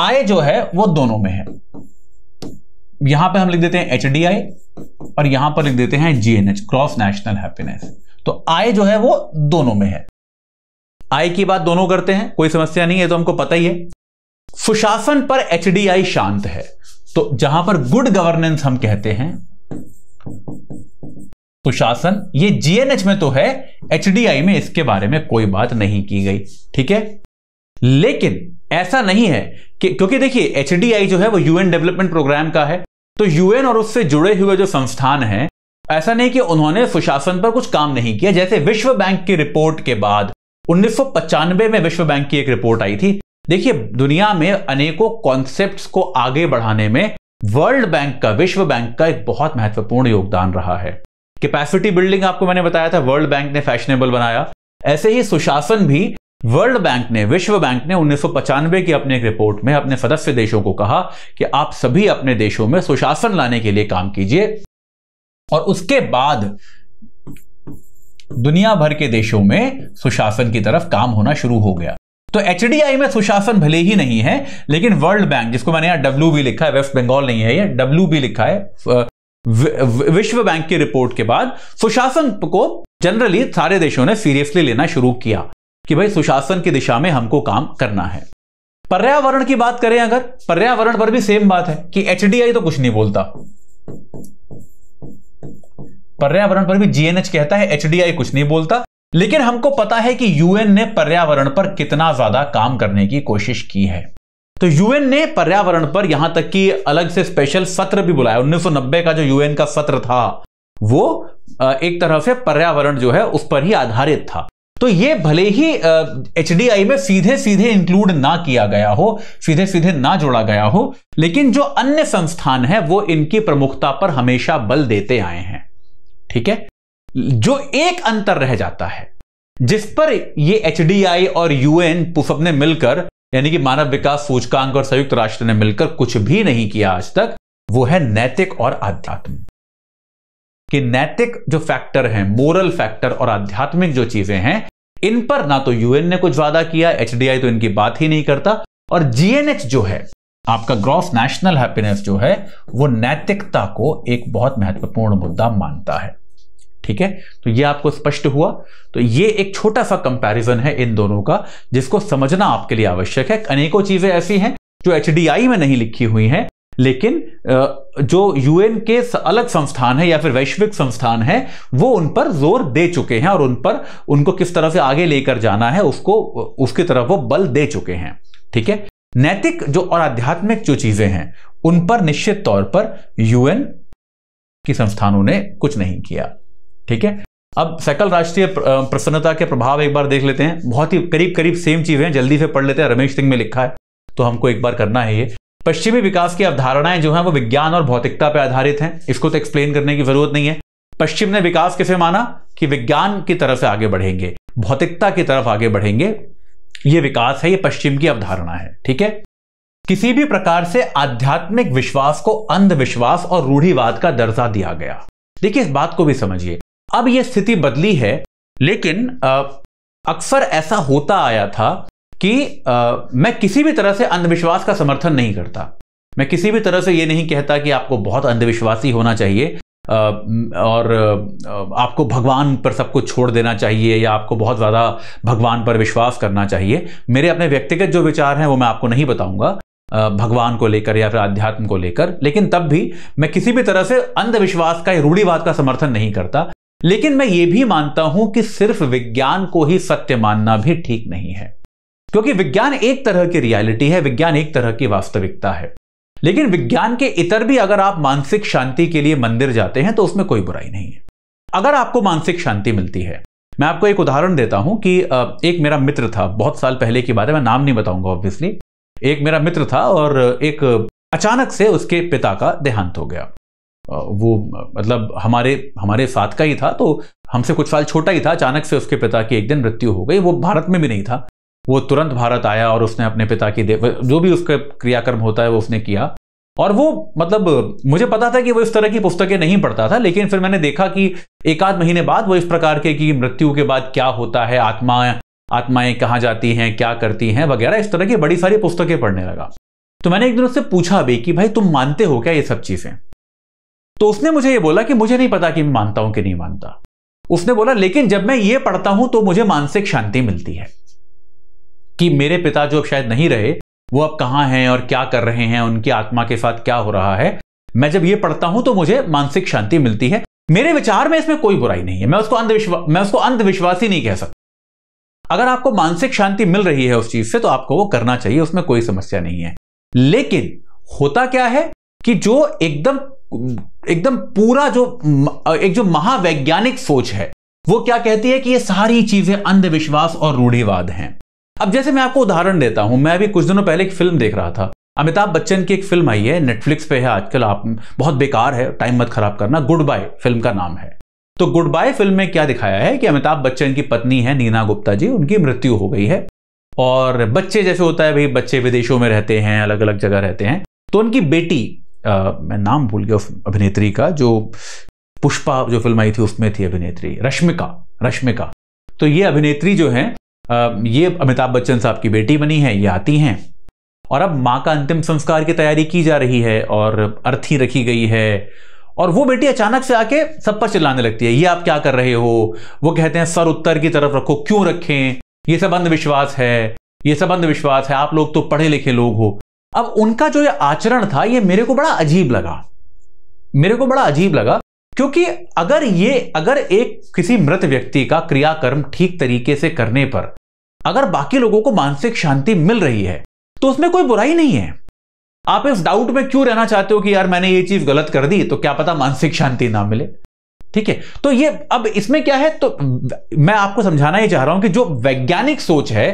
आय जो है वो दोनों में है यहां पे हम लिख देते हैं एचडीआई और यहां पर लिख देते हैं जीएनएच क्रॉस नेशनल हैप्पीनेस तो आय जो है वो दोनों में है आय की बात दोनों करते हैं कोई समस्या नहीं है तो हमको पता ही है सुशासन पर एचडीआई शांत है तो जहां पर गुड गवर्नेंस हम कहते हैं सुशासन ये जीएनएच में तो है एचडीआई में इसके बारे में कोई बात नहीं की गई ठीक है लेकिन ऐसा नहीं है कि क्योंकि देखिए एचडीआई जो है वो यूएन डेवलपमेंट प्रोग्राम का है तो यूएन और उससे जुड़े हुए जो संस्थान हैं ऐसा नहीं कि उन्होंने सुशासन पर कुछ काम नहीं किया जैसे विश्व बैंक की रिपोर्ट के बाद उन्नीस में विश्व बैंक की एक रिपोर्ट आई थी देखिए दुनिया में अनेकों कॉन्सेप्ट को आगे बढ़ाने में वर्ल्ड बैंक का विश्व बैंक का एक बहुत महत्वपूर्ण योगदान रहा है कैपेसिटी बिल्डिंग आपको मैंने बताया था वर्ल्ड बैंक ने फैशनेबल बनाया ऐसे ही सुशासन भी वर्ल्ड बैंक ने विश्व बैंक ने उन्नीस की अपने एक रिपोर्ट में अपने सदस्य देशों को कहा कि आप सभी अपने देशों में सुशासन लाने के लिए काम कीजिए और उसके बाद दुनिया भर के देशों में सुशासन की तरफ काम होना शुरू हो गया तो एच में सुशासन भले ही नहीं है लेकिन वर्ल्ड बैंक जिसको मैंने यहां डब्ल्यू लिखा है वेस्ट बंगाल नहीं है ये डब्ल्यू लिखा है विश्व बैंक की रिपोर्ट के बाद सुशासन को जनरली सारे देशों ने सीरियसली लेना शुरू किया कि भाई सुशासन की दिशा में हमको काम करना है पर्यावरण की बात करें अगर पर्यावरण पर भी सेम बात है कि एच तो कुछ नहीं बोलता पर्यावरण पर भी जीएनएच कहता है एच कुछ नहीं बोलता लेकिन हमको पता है कि यूएन ने पर्यावरण पर कितना ज्यादा काम करने की कोशिश की है तो यूएन ने पर्यावरण पर यहां तक कि अलग से स्पेशल सत्र भी बुलाया 1990 का जो यूएन का सत्र था वो एक तरह से पर्यावरण जो है उस पर ही आधारित था तो ये भले ही एच में सीधे सीधे इंक्लूड ना किया गया हो सीधे सीधे ना जोड़ा गया हो लेकिन जो अन्य संस्थान है वो इनकी प्रमुखता पर हमेशा बल देते आए हैं ठीक है जो एक अंतर रह जाता है जिस पर ये एच और यूएन सबने मिलकर यानी कि मानव विकास सूचकांक और संयुक्त राष्ट्र ने मिलकर कुछ भी नहीं किया आज तक वो है नैतिक और आध्यात्मिक कि नैतिक जो फैक्टर है मोरल फैक्टर और आध्यात्मिक जो चीजें हैं इन पर ना तो यूएन ने कुछ वादा किया एच तो इनकी बात ही नहीं करता और जीएनएच जो है आपका ग्रॉस नेशनल हैप्पीनेस जो है वो नैतिकता को एक बहुत महत्वपूर्ण मुद्दा मानता है ठीक है तो ये आपको स्पष्ट हुआ तो ये एक छोटा सा कंपैरिजन है इन दोनों का जिसको समझना आपके लिए आवश्यक है अनेकों चीजें ऐसी हैं जो एच में नहीं लिखी हुई हैं लेकिन जो यूएन के अलग संस्थान है या फिर वैश्विक संस्थान है वो उन पर जोर दे चुके हैं और उन पर उनको किस तरह से आगे लेकर जाना है उसको उसकी तरफ वो बल दे चुके हैं ठीक है नैतिक जो और आध्यात्मिक जो चीजें हैं उन पर निश्चित तौर पर यूएन की संस्थानों ने कुछ नहीं किया ठीक है अब सकल राष्ट्रीय प्रसन्नता के प्रभाव एक बार देख लेते हैं बहुत ही करीब करीब सेम चीज है जल्दी से पढ़ लेते हैं रमेश सिंह में लिखा है तो हमको एक बार करना है ये पश्चिमी विकास की अवधारणाएं जो है वो विज्ञान और भौतिकता पर आधारित हैं इसको तो एक्सप्लेन करने की जरूरत नहीं है पश्चिम ने विकास किसे माना कि विज्ञान की तरफ से आगे बढ़ेंगे भौतिकता की तरफ आगे बढ़ेंगे ये विकास है ये पश्चिम की अवधारणा है ठीक है किसी भी प्रकार से आध्यात्मिक विश्वास को अंधविश्वास और रूढ़िवाद का दर्जा दिया गया देखिए इस बात को भी समझिए अब यह स्थिति बदली है लेकिन अक्सर ऐसा होता आया था कि आ, मैं किसी भी तरह से अंधविश्वास का समर्थन नहीं करता मैं किसी भी तरह से यह नहीं कहता कि आपको बहुत अंधविश्वासी होना चाहिए आ, और आ, आपको भगवान पर सब कुछ छोड़ देना चाहिए या आपको बहुत ज़्यादा भगवान पर विश्वास करना चाहिए मेरे अपने व्यक्तिगत जो विचार हैं वो मैं आपको नहीं बताऊंगा भगवान को लेकर या फिर अध्यात्म को लेकर लेकिन तब भी मैं किसी भी तरह से अंधविश्वास का या रूढ़िवाद का समर्थन नहीं करता लेकिन मैं ये भी मानता हूं कि सिर्फ विज्ञान को ही सत्य मानना भी ठीक नहीं है क्योंकि विज्ञान एक तरह की रियलिटी है विज्ञान एक तरह की वास्तविकता है लेकिन विज्ञान के इतर भी अगर आप मानसिक शांति के लिए मंदिर जाते हैं तो उसमें कोई बुराई नहीं है अगर आपको मानसिक शांति मिलती है मैं आपको एक उदाहरण देता हूं कि एक मेरा मित्र था बहुत साल पहले की बात है मैं नाम नहीं बताऊंगा ऑब्वियसली एक मेरा मित्र था और एक अचानक से उसके पिता का देहांत हो गया वो मतलब हमारे हमारे साथ का ही था तो हमसे कुछ साल छोटा ही था अचानक से उसके पिता की एक दिन मृत्यु हो गई वो भारत में भी नहीं था वो तुरंत भारत आया और उसने अपने पिता की जो भी उसका क्रियाक्रम होता है वो उसने किया और वो मतलब मुझे पता था कि वो इस तरह की पुस्तकें नहीं पढ़ता था लेकिन फिर मैंने देखा कि एक आध महीने बाद वो इस प्रकार के कि मृत्यु के बाद क्या होता है आत्मा आत्माएं कहाँ जाती हैं क्या करती हैं वगैरह इस तरह की बड़ी सारी पुस्तकें पढ़ने लगा तो मैंने एक दिन उससे पूछा भी कि भाई तुम मानते हो क्या ये सब चीज़ें तो उसने मुझे ये बोला कि मुझे नहीं पता कि मैं मानता हूं कि नहीं मानता उसने बोला लेकिन जब मैं ये पढ़ता हूं तो मुझे मानसिक शांति मिलती है कि मेरे पिता जो अब शायद नहीं रहे वो अब कहां हैं और क्या कर रहे हैं उनकी आत्मा के साथ क्या हो रहा है मैं जब ये पढ़ता हूं तो मुझे मानसिक शांति मिलती है मेरे विचार में इसमें कोई बुराई नहीं है मैं उसको अंधविश्वास मैं उसको अंधविश्वासी नहीं कह सकता अगर आपको मानसिक शांति मिल रही है उस चीज से तो आपको वो करना चाहिए उसमें कोई समस्या नहीं है लेकिन होता क्या है कि जो एकदम एकदम पूरा जो एक जो महावैज्ञानिक सोच है वो क्या कहती है कि ये सारी चीजें अंधविश्वास और रूढ़िवाद हैं अब जैसे मैं आपको उदाहरण देता हूं मैं अभी कुछ दिनों पहले एक फिल्म देख रहा था अमिताभ बच्चन की एक फिल्म आई है नेटफ्लिक्स पे है आजकल आप बहुत बेकार है टाइम मत खराब करना गुड बाय फिल्म का नाम है तो गुड बाय फिल्म में क्या दिखाया है कि अमिताभ बच्चन की पत्नी है नीना गुप्ता जी उनकी मृत्यु हो गई है और बच्चे जैसे होता है भाई बच्चे विदेशों में रहते हैं अलग अलग जगह रहते हैं तो उनकी बेटी आ, मैं नाम भूल गया उस अभिनेत्री का जो पुष्पा जो फिल्म आई थी उसमें थी अभिनेत्री रश्मिका रश्मिका तो ये अभिनेत्री जो है आ, ये अमिताभ बच्चन साहब की बेटी बनी है ये आती हैं और अब माँ का अंतिम संस्कार की तैयारी की जा रही है और अर्थी रखी गई है और वो बेटी अचानक से आके सब पर चिल्लाने लगती है ये आप क्या कर रहे हो वो कहते हैं सर उत्तर की तरफ रखो क्यों रखें ये सब अंधविश्वास है ये सब अंधविश्वास है आप लोग तो पढ़े लिखे लोग हो अब उनका जो ये आचरण था ये मेरे को बड़ा अजीब लगा मेरे को बड़ा अजीब लगा क्योंकि अगर ये अगर एक किसी मृत व्यक्ति का क्रियाकर्म ठीक तरीके से करने पर अगर बाकी लोगों को मानसिक शांति मिल रही है तो उसमें कोई बुराई नहीं है आप इस डाउट में क्यों रहना चाहते हो कि यार मैंने ये चीज गलत कर दी तो क्या पता मानसिक शांति ना मिले ठीक है तो ये अब इसमें क्या है तो मैं आपको समझाना ही चाह रहा हूं कि जो वैज्ञानिक सोच है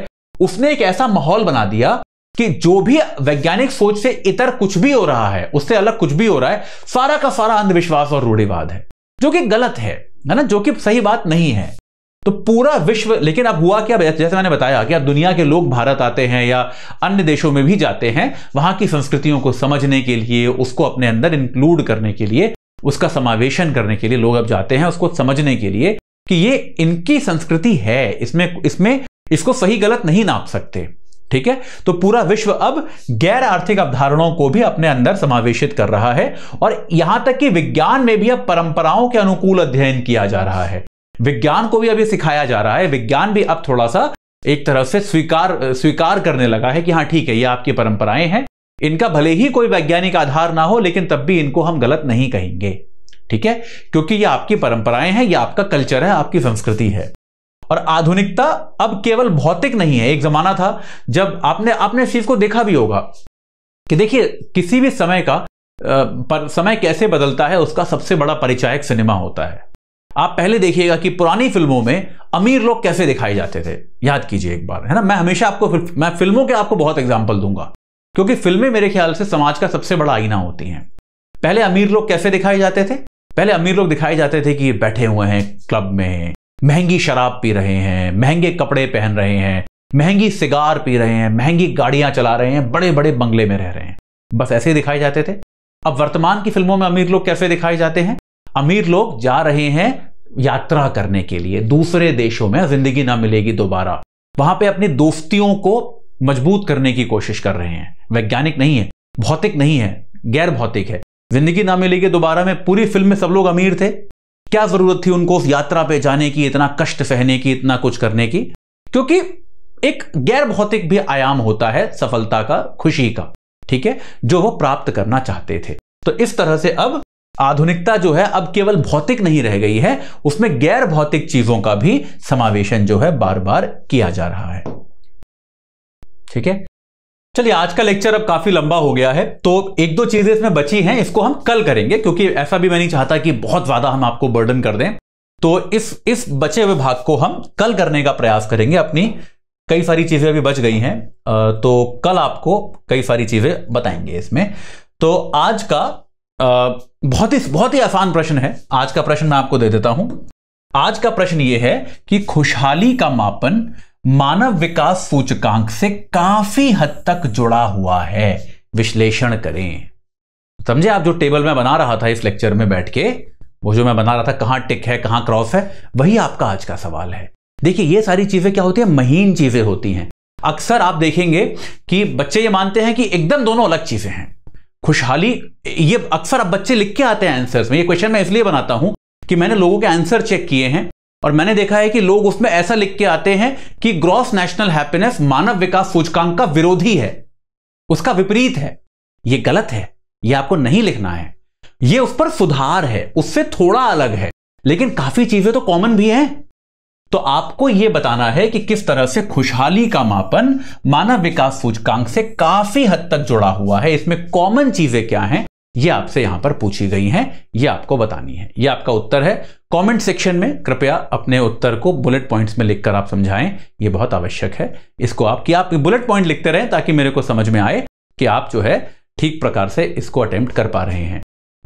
उसने एक ऐसा माहौल बना दिया कि जो भी वैज्ञानिक सोच से इतर कुछ भी हो रहा है उससे अलग कुछ भी हो रहा है सारा का सारा अंधविश्वास और रूढ़िवाद है जो कि गलत है है ना जो कि सही बात नहीं है तो पूरा विश्व लेकिन अब हुआ क्या जैसे मैंने बताया कि अब दुनिया के लोग भारत आते हैं या अन्य देशों में भी जाते हैं वहां की संस्कृतियों को समझने के लिए उसको अपने अंदर इंक्लूड करने के लिए उसका समावेशन करने के लिए लोग अब जाते हैं उसको समझने के लिए कि ये इनकी संस्कृति है इसमें इसमें इसको सही गलत नहीं नाप सकते ठीक है तो पूरा विश्व अब गैर आर्थिक अवधारणाओं को भी अपने अंदर समावेशित कर रहा है और यहां तक कि विज्ञान में भी अब परंपराओं के अनुकूल अध्ययन किया जा रहा है विज्ञान को भी अभी सिखाया जा रहा है विज्ञान भी अब थोड़ा सा एक तरह से स्वीकार स्वीकार करने लगा है कि हाँ ठीक है ये आपकी परंपराएं हैं इनका भले ही कोई वैज्ञानिक आधार ना हो लेकिन तब भी इनको हम गलत नहीं कहेंगे ठीक है क्योंकि ये आपकी परंपराएं हैं ये आपका कल्चर है आपकी संस्कृति है और आधुनिकता अब केवल भौतिक नहीं है एक जमाना था जब आपने आपने इस चीज को देखा भी होगा कि देखिए किसी भी समय का पर समय कैसे बदलता है उसका सबसे बड़ा परिचायक सिनेमा होता है आप पहले देखिएगा कि पुरानी फिल्मों में अमीर लोग कैसे दिखाए जाते थे याद कीजिए एक बार है ना मैं हमेशा आपको मैं फिल्मों के आपको बहुत एग्जाम्पल दूंगा क्योंकि फिल्में मेरे ख्याल से समाज का सबसे बड़ा आईना होती हैं पहले अमीर लोग कैसे दिखाए जाते थे पहले अमीर लोग दिखाए जाते थे कि ये बैठे हुए हैं क्लब में महंगी शराब पी रहे हैं महंगे कपड़े पहन रहे हैं महंगी सिगार पी रहे हैं महंगी गाड़ियां चला रहे हैं बड़े बड़े बंगले में रह रहे हैं बस ऐसे ही दिखाए जाते थे अब वर्तमान की फिल्मों में अमीर लोग कैसे दिखाए जाते हैं अमीर लोग जा रहे हैं यात्रा करने के लिए दूसरे देशों में जिंदगी ना मिलेगी दोबारा वहां पे अपनी दोस्तियों को मजबूत करने की कोशिश कर रहे हैं वैज्ञानिक नहीं है भौतिक नहीं है गैर भौतिक है जिंदगी ना मिलेगी दोबारा में पूरी फिल्म में सब लोग अमीर थे क्या जरूरत थी उनको उस यात्रा पे जाने की इतना कष्ट सहने की इतना कुछ करने की क्योंकि एक गैर भौतिक भी आयाम होता है सफलता का खुशी का ठीक है जो वो प्राप्त करना चाहते थे तो इस तरह से अब आधुनिकता जो है अब केवल भौतिक नहीं रह गई है उसमें गैर भौतिक चीजों का भी समावेशन जो है बार बार किया जा रहा है ठीक है चलिए आज का लेक्चर अब काफी लंबा हो गया है तो एक दो चीजें इसमें बची हैं इसको हम कल करेंगे क्योंकि ऐसा भी मैं नहीं चाहता कि बहुत ज्यादा हम आपको बर्डन कर दें तो इस इस बचे हुए भाग को हम कल करने का प्रयास करेंगे अपनी कई सारी चीजें अभी बच गई हैं तो कल आपको कई सारी चीजें बताएंगे इसमें तो आज का बहुत ही बहुत ही आसान प्रश्न है आज का प्रश्न मैं आपको दे देता हूं आज का प्रश्न यह है कि खुशहाली का मापन मानव विकास सूचकांक से काफी हद तक जुड़ा हुआ है विश्लेषण करें समझे आप जो टेबल में बना रहा था इस लेक्चर में बैठ के वो जो मैं बना रहा था कहां टिक है कहां क्रॉस है वही आपका आज का सवाल है देखिए ये सारी चीजें क्या होती है महीन चीजें होती हैं अक्सर आप देखेंगे कि बच्चे ये मानते हैं कि एकदम दोनों अलग चीजें हैं खुशहाली ये अक्सर अब बच्चे लिख के आते हैं आंसर्स में ये क्वेश्चन मैं इसलिए बनाता हूं कि मैंने लोगों के आंसर चेक किए हैं और मैंने देखा है कि लोग उसमें ऐसा लिख के आते हैं कि ग्रॉस नेशनल हैप्पीनेस मानव विकास सूचकांक का विरोधी है उसका विपरीत है यह गलत है यह आपको नहीं लिखना है यह उस पर सुधार है उससे थोड़ा अलग है लेकिन काफी चीजें तो कॉमन भी हैं तो आपको यह बताना है कि किस तरह से खुशहाली का मापन मानव विकास सूचकांक से काफी हद तक जुड़ा हुआ है इसमें कॉमन चीजें क्या हैं यह आपसे यहां पर पूछी गई हैं यह आपको बतानी है यह आपका उत्तर है कमेंट सेक्शन में कृपया अपने उत्तर को बुलेट पॉइंट्स में लिखकर आप समझाएं ये बहुत आवश्यक है इसको आप कि आप बुलेट पॉइंट लिखते रहें ताकि मेरे को समझ में आए कि आप जो है ठीक प्रकार से इसको अटेम्प्ट कर पा रहे हैं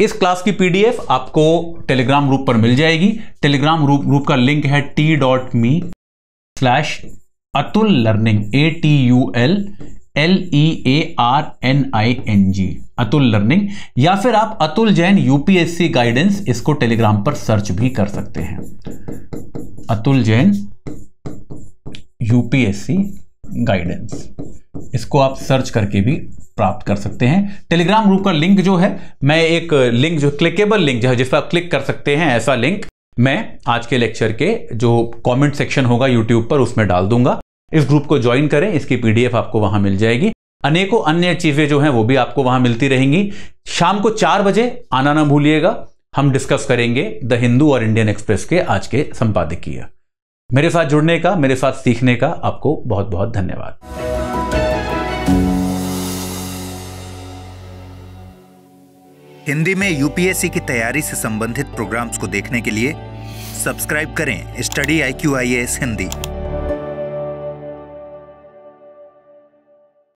इस क्लास की पीडीएफ आपको टेलीग्राम ग्रुप पर मिल जाएगी टेलीग्राम ग्रुप का लिंक है T dot me slash Atul learning A T U L L E A R N I N G Atul learning या फिर आप अतुल जैन यूपीएससी गाइडेंस इसको टेलीग्राम पर सर्च भी कर सकते हैं अतुल जैन यूपीएससी गाइडेंस इसको आप सर्च करके भी प्राप्त कर सकते हैं टेलीग्राम ग्रुप का लिंक जो है मैं एक लिंक जो क्लिकेबल लिंक जो है जिस पर आप क्लिक कर सकते हैं ऐसा लिंक मैं आज के लेक्चर के जो कमेंट सेक्शन होगा यूट्यूब पर उसमें डाल दूंगा इस ग्रुप को ज्वाइन करें इसकी पीडीएफ आपको वहां मिल जाएगी अनेकों अन्य चीज़ें जो हैं वो भी आपको वहां मिलती रहेंगी शाम को चार बजे आना ना भूलिएगा हम डिस्कस करेंगे द हिंदू और इंडियन एक्सप्रेस के आज के संपादकीय मेरे साथ जुड़ने का मेरे साथ सीखने का आपको बहुत बहुत धन्यवाद हिंदी में यूपीएससी की तैयारी से संबंधित प्रोग्राम्स को देखने के लिए सब्सक्राइब करें study I Q I S Hindi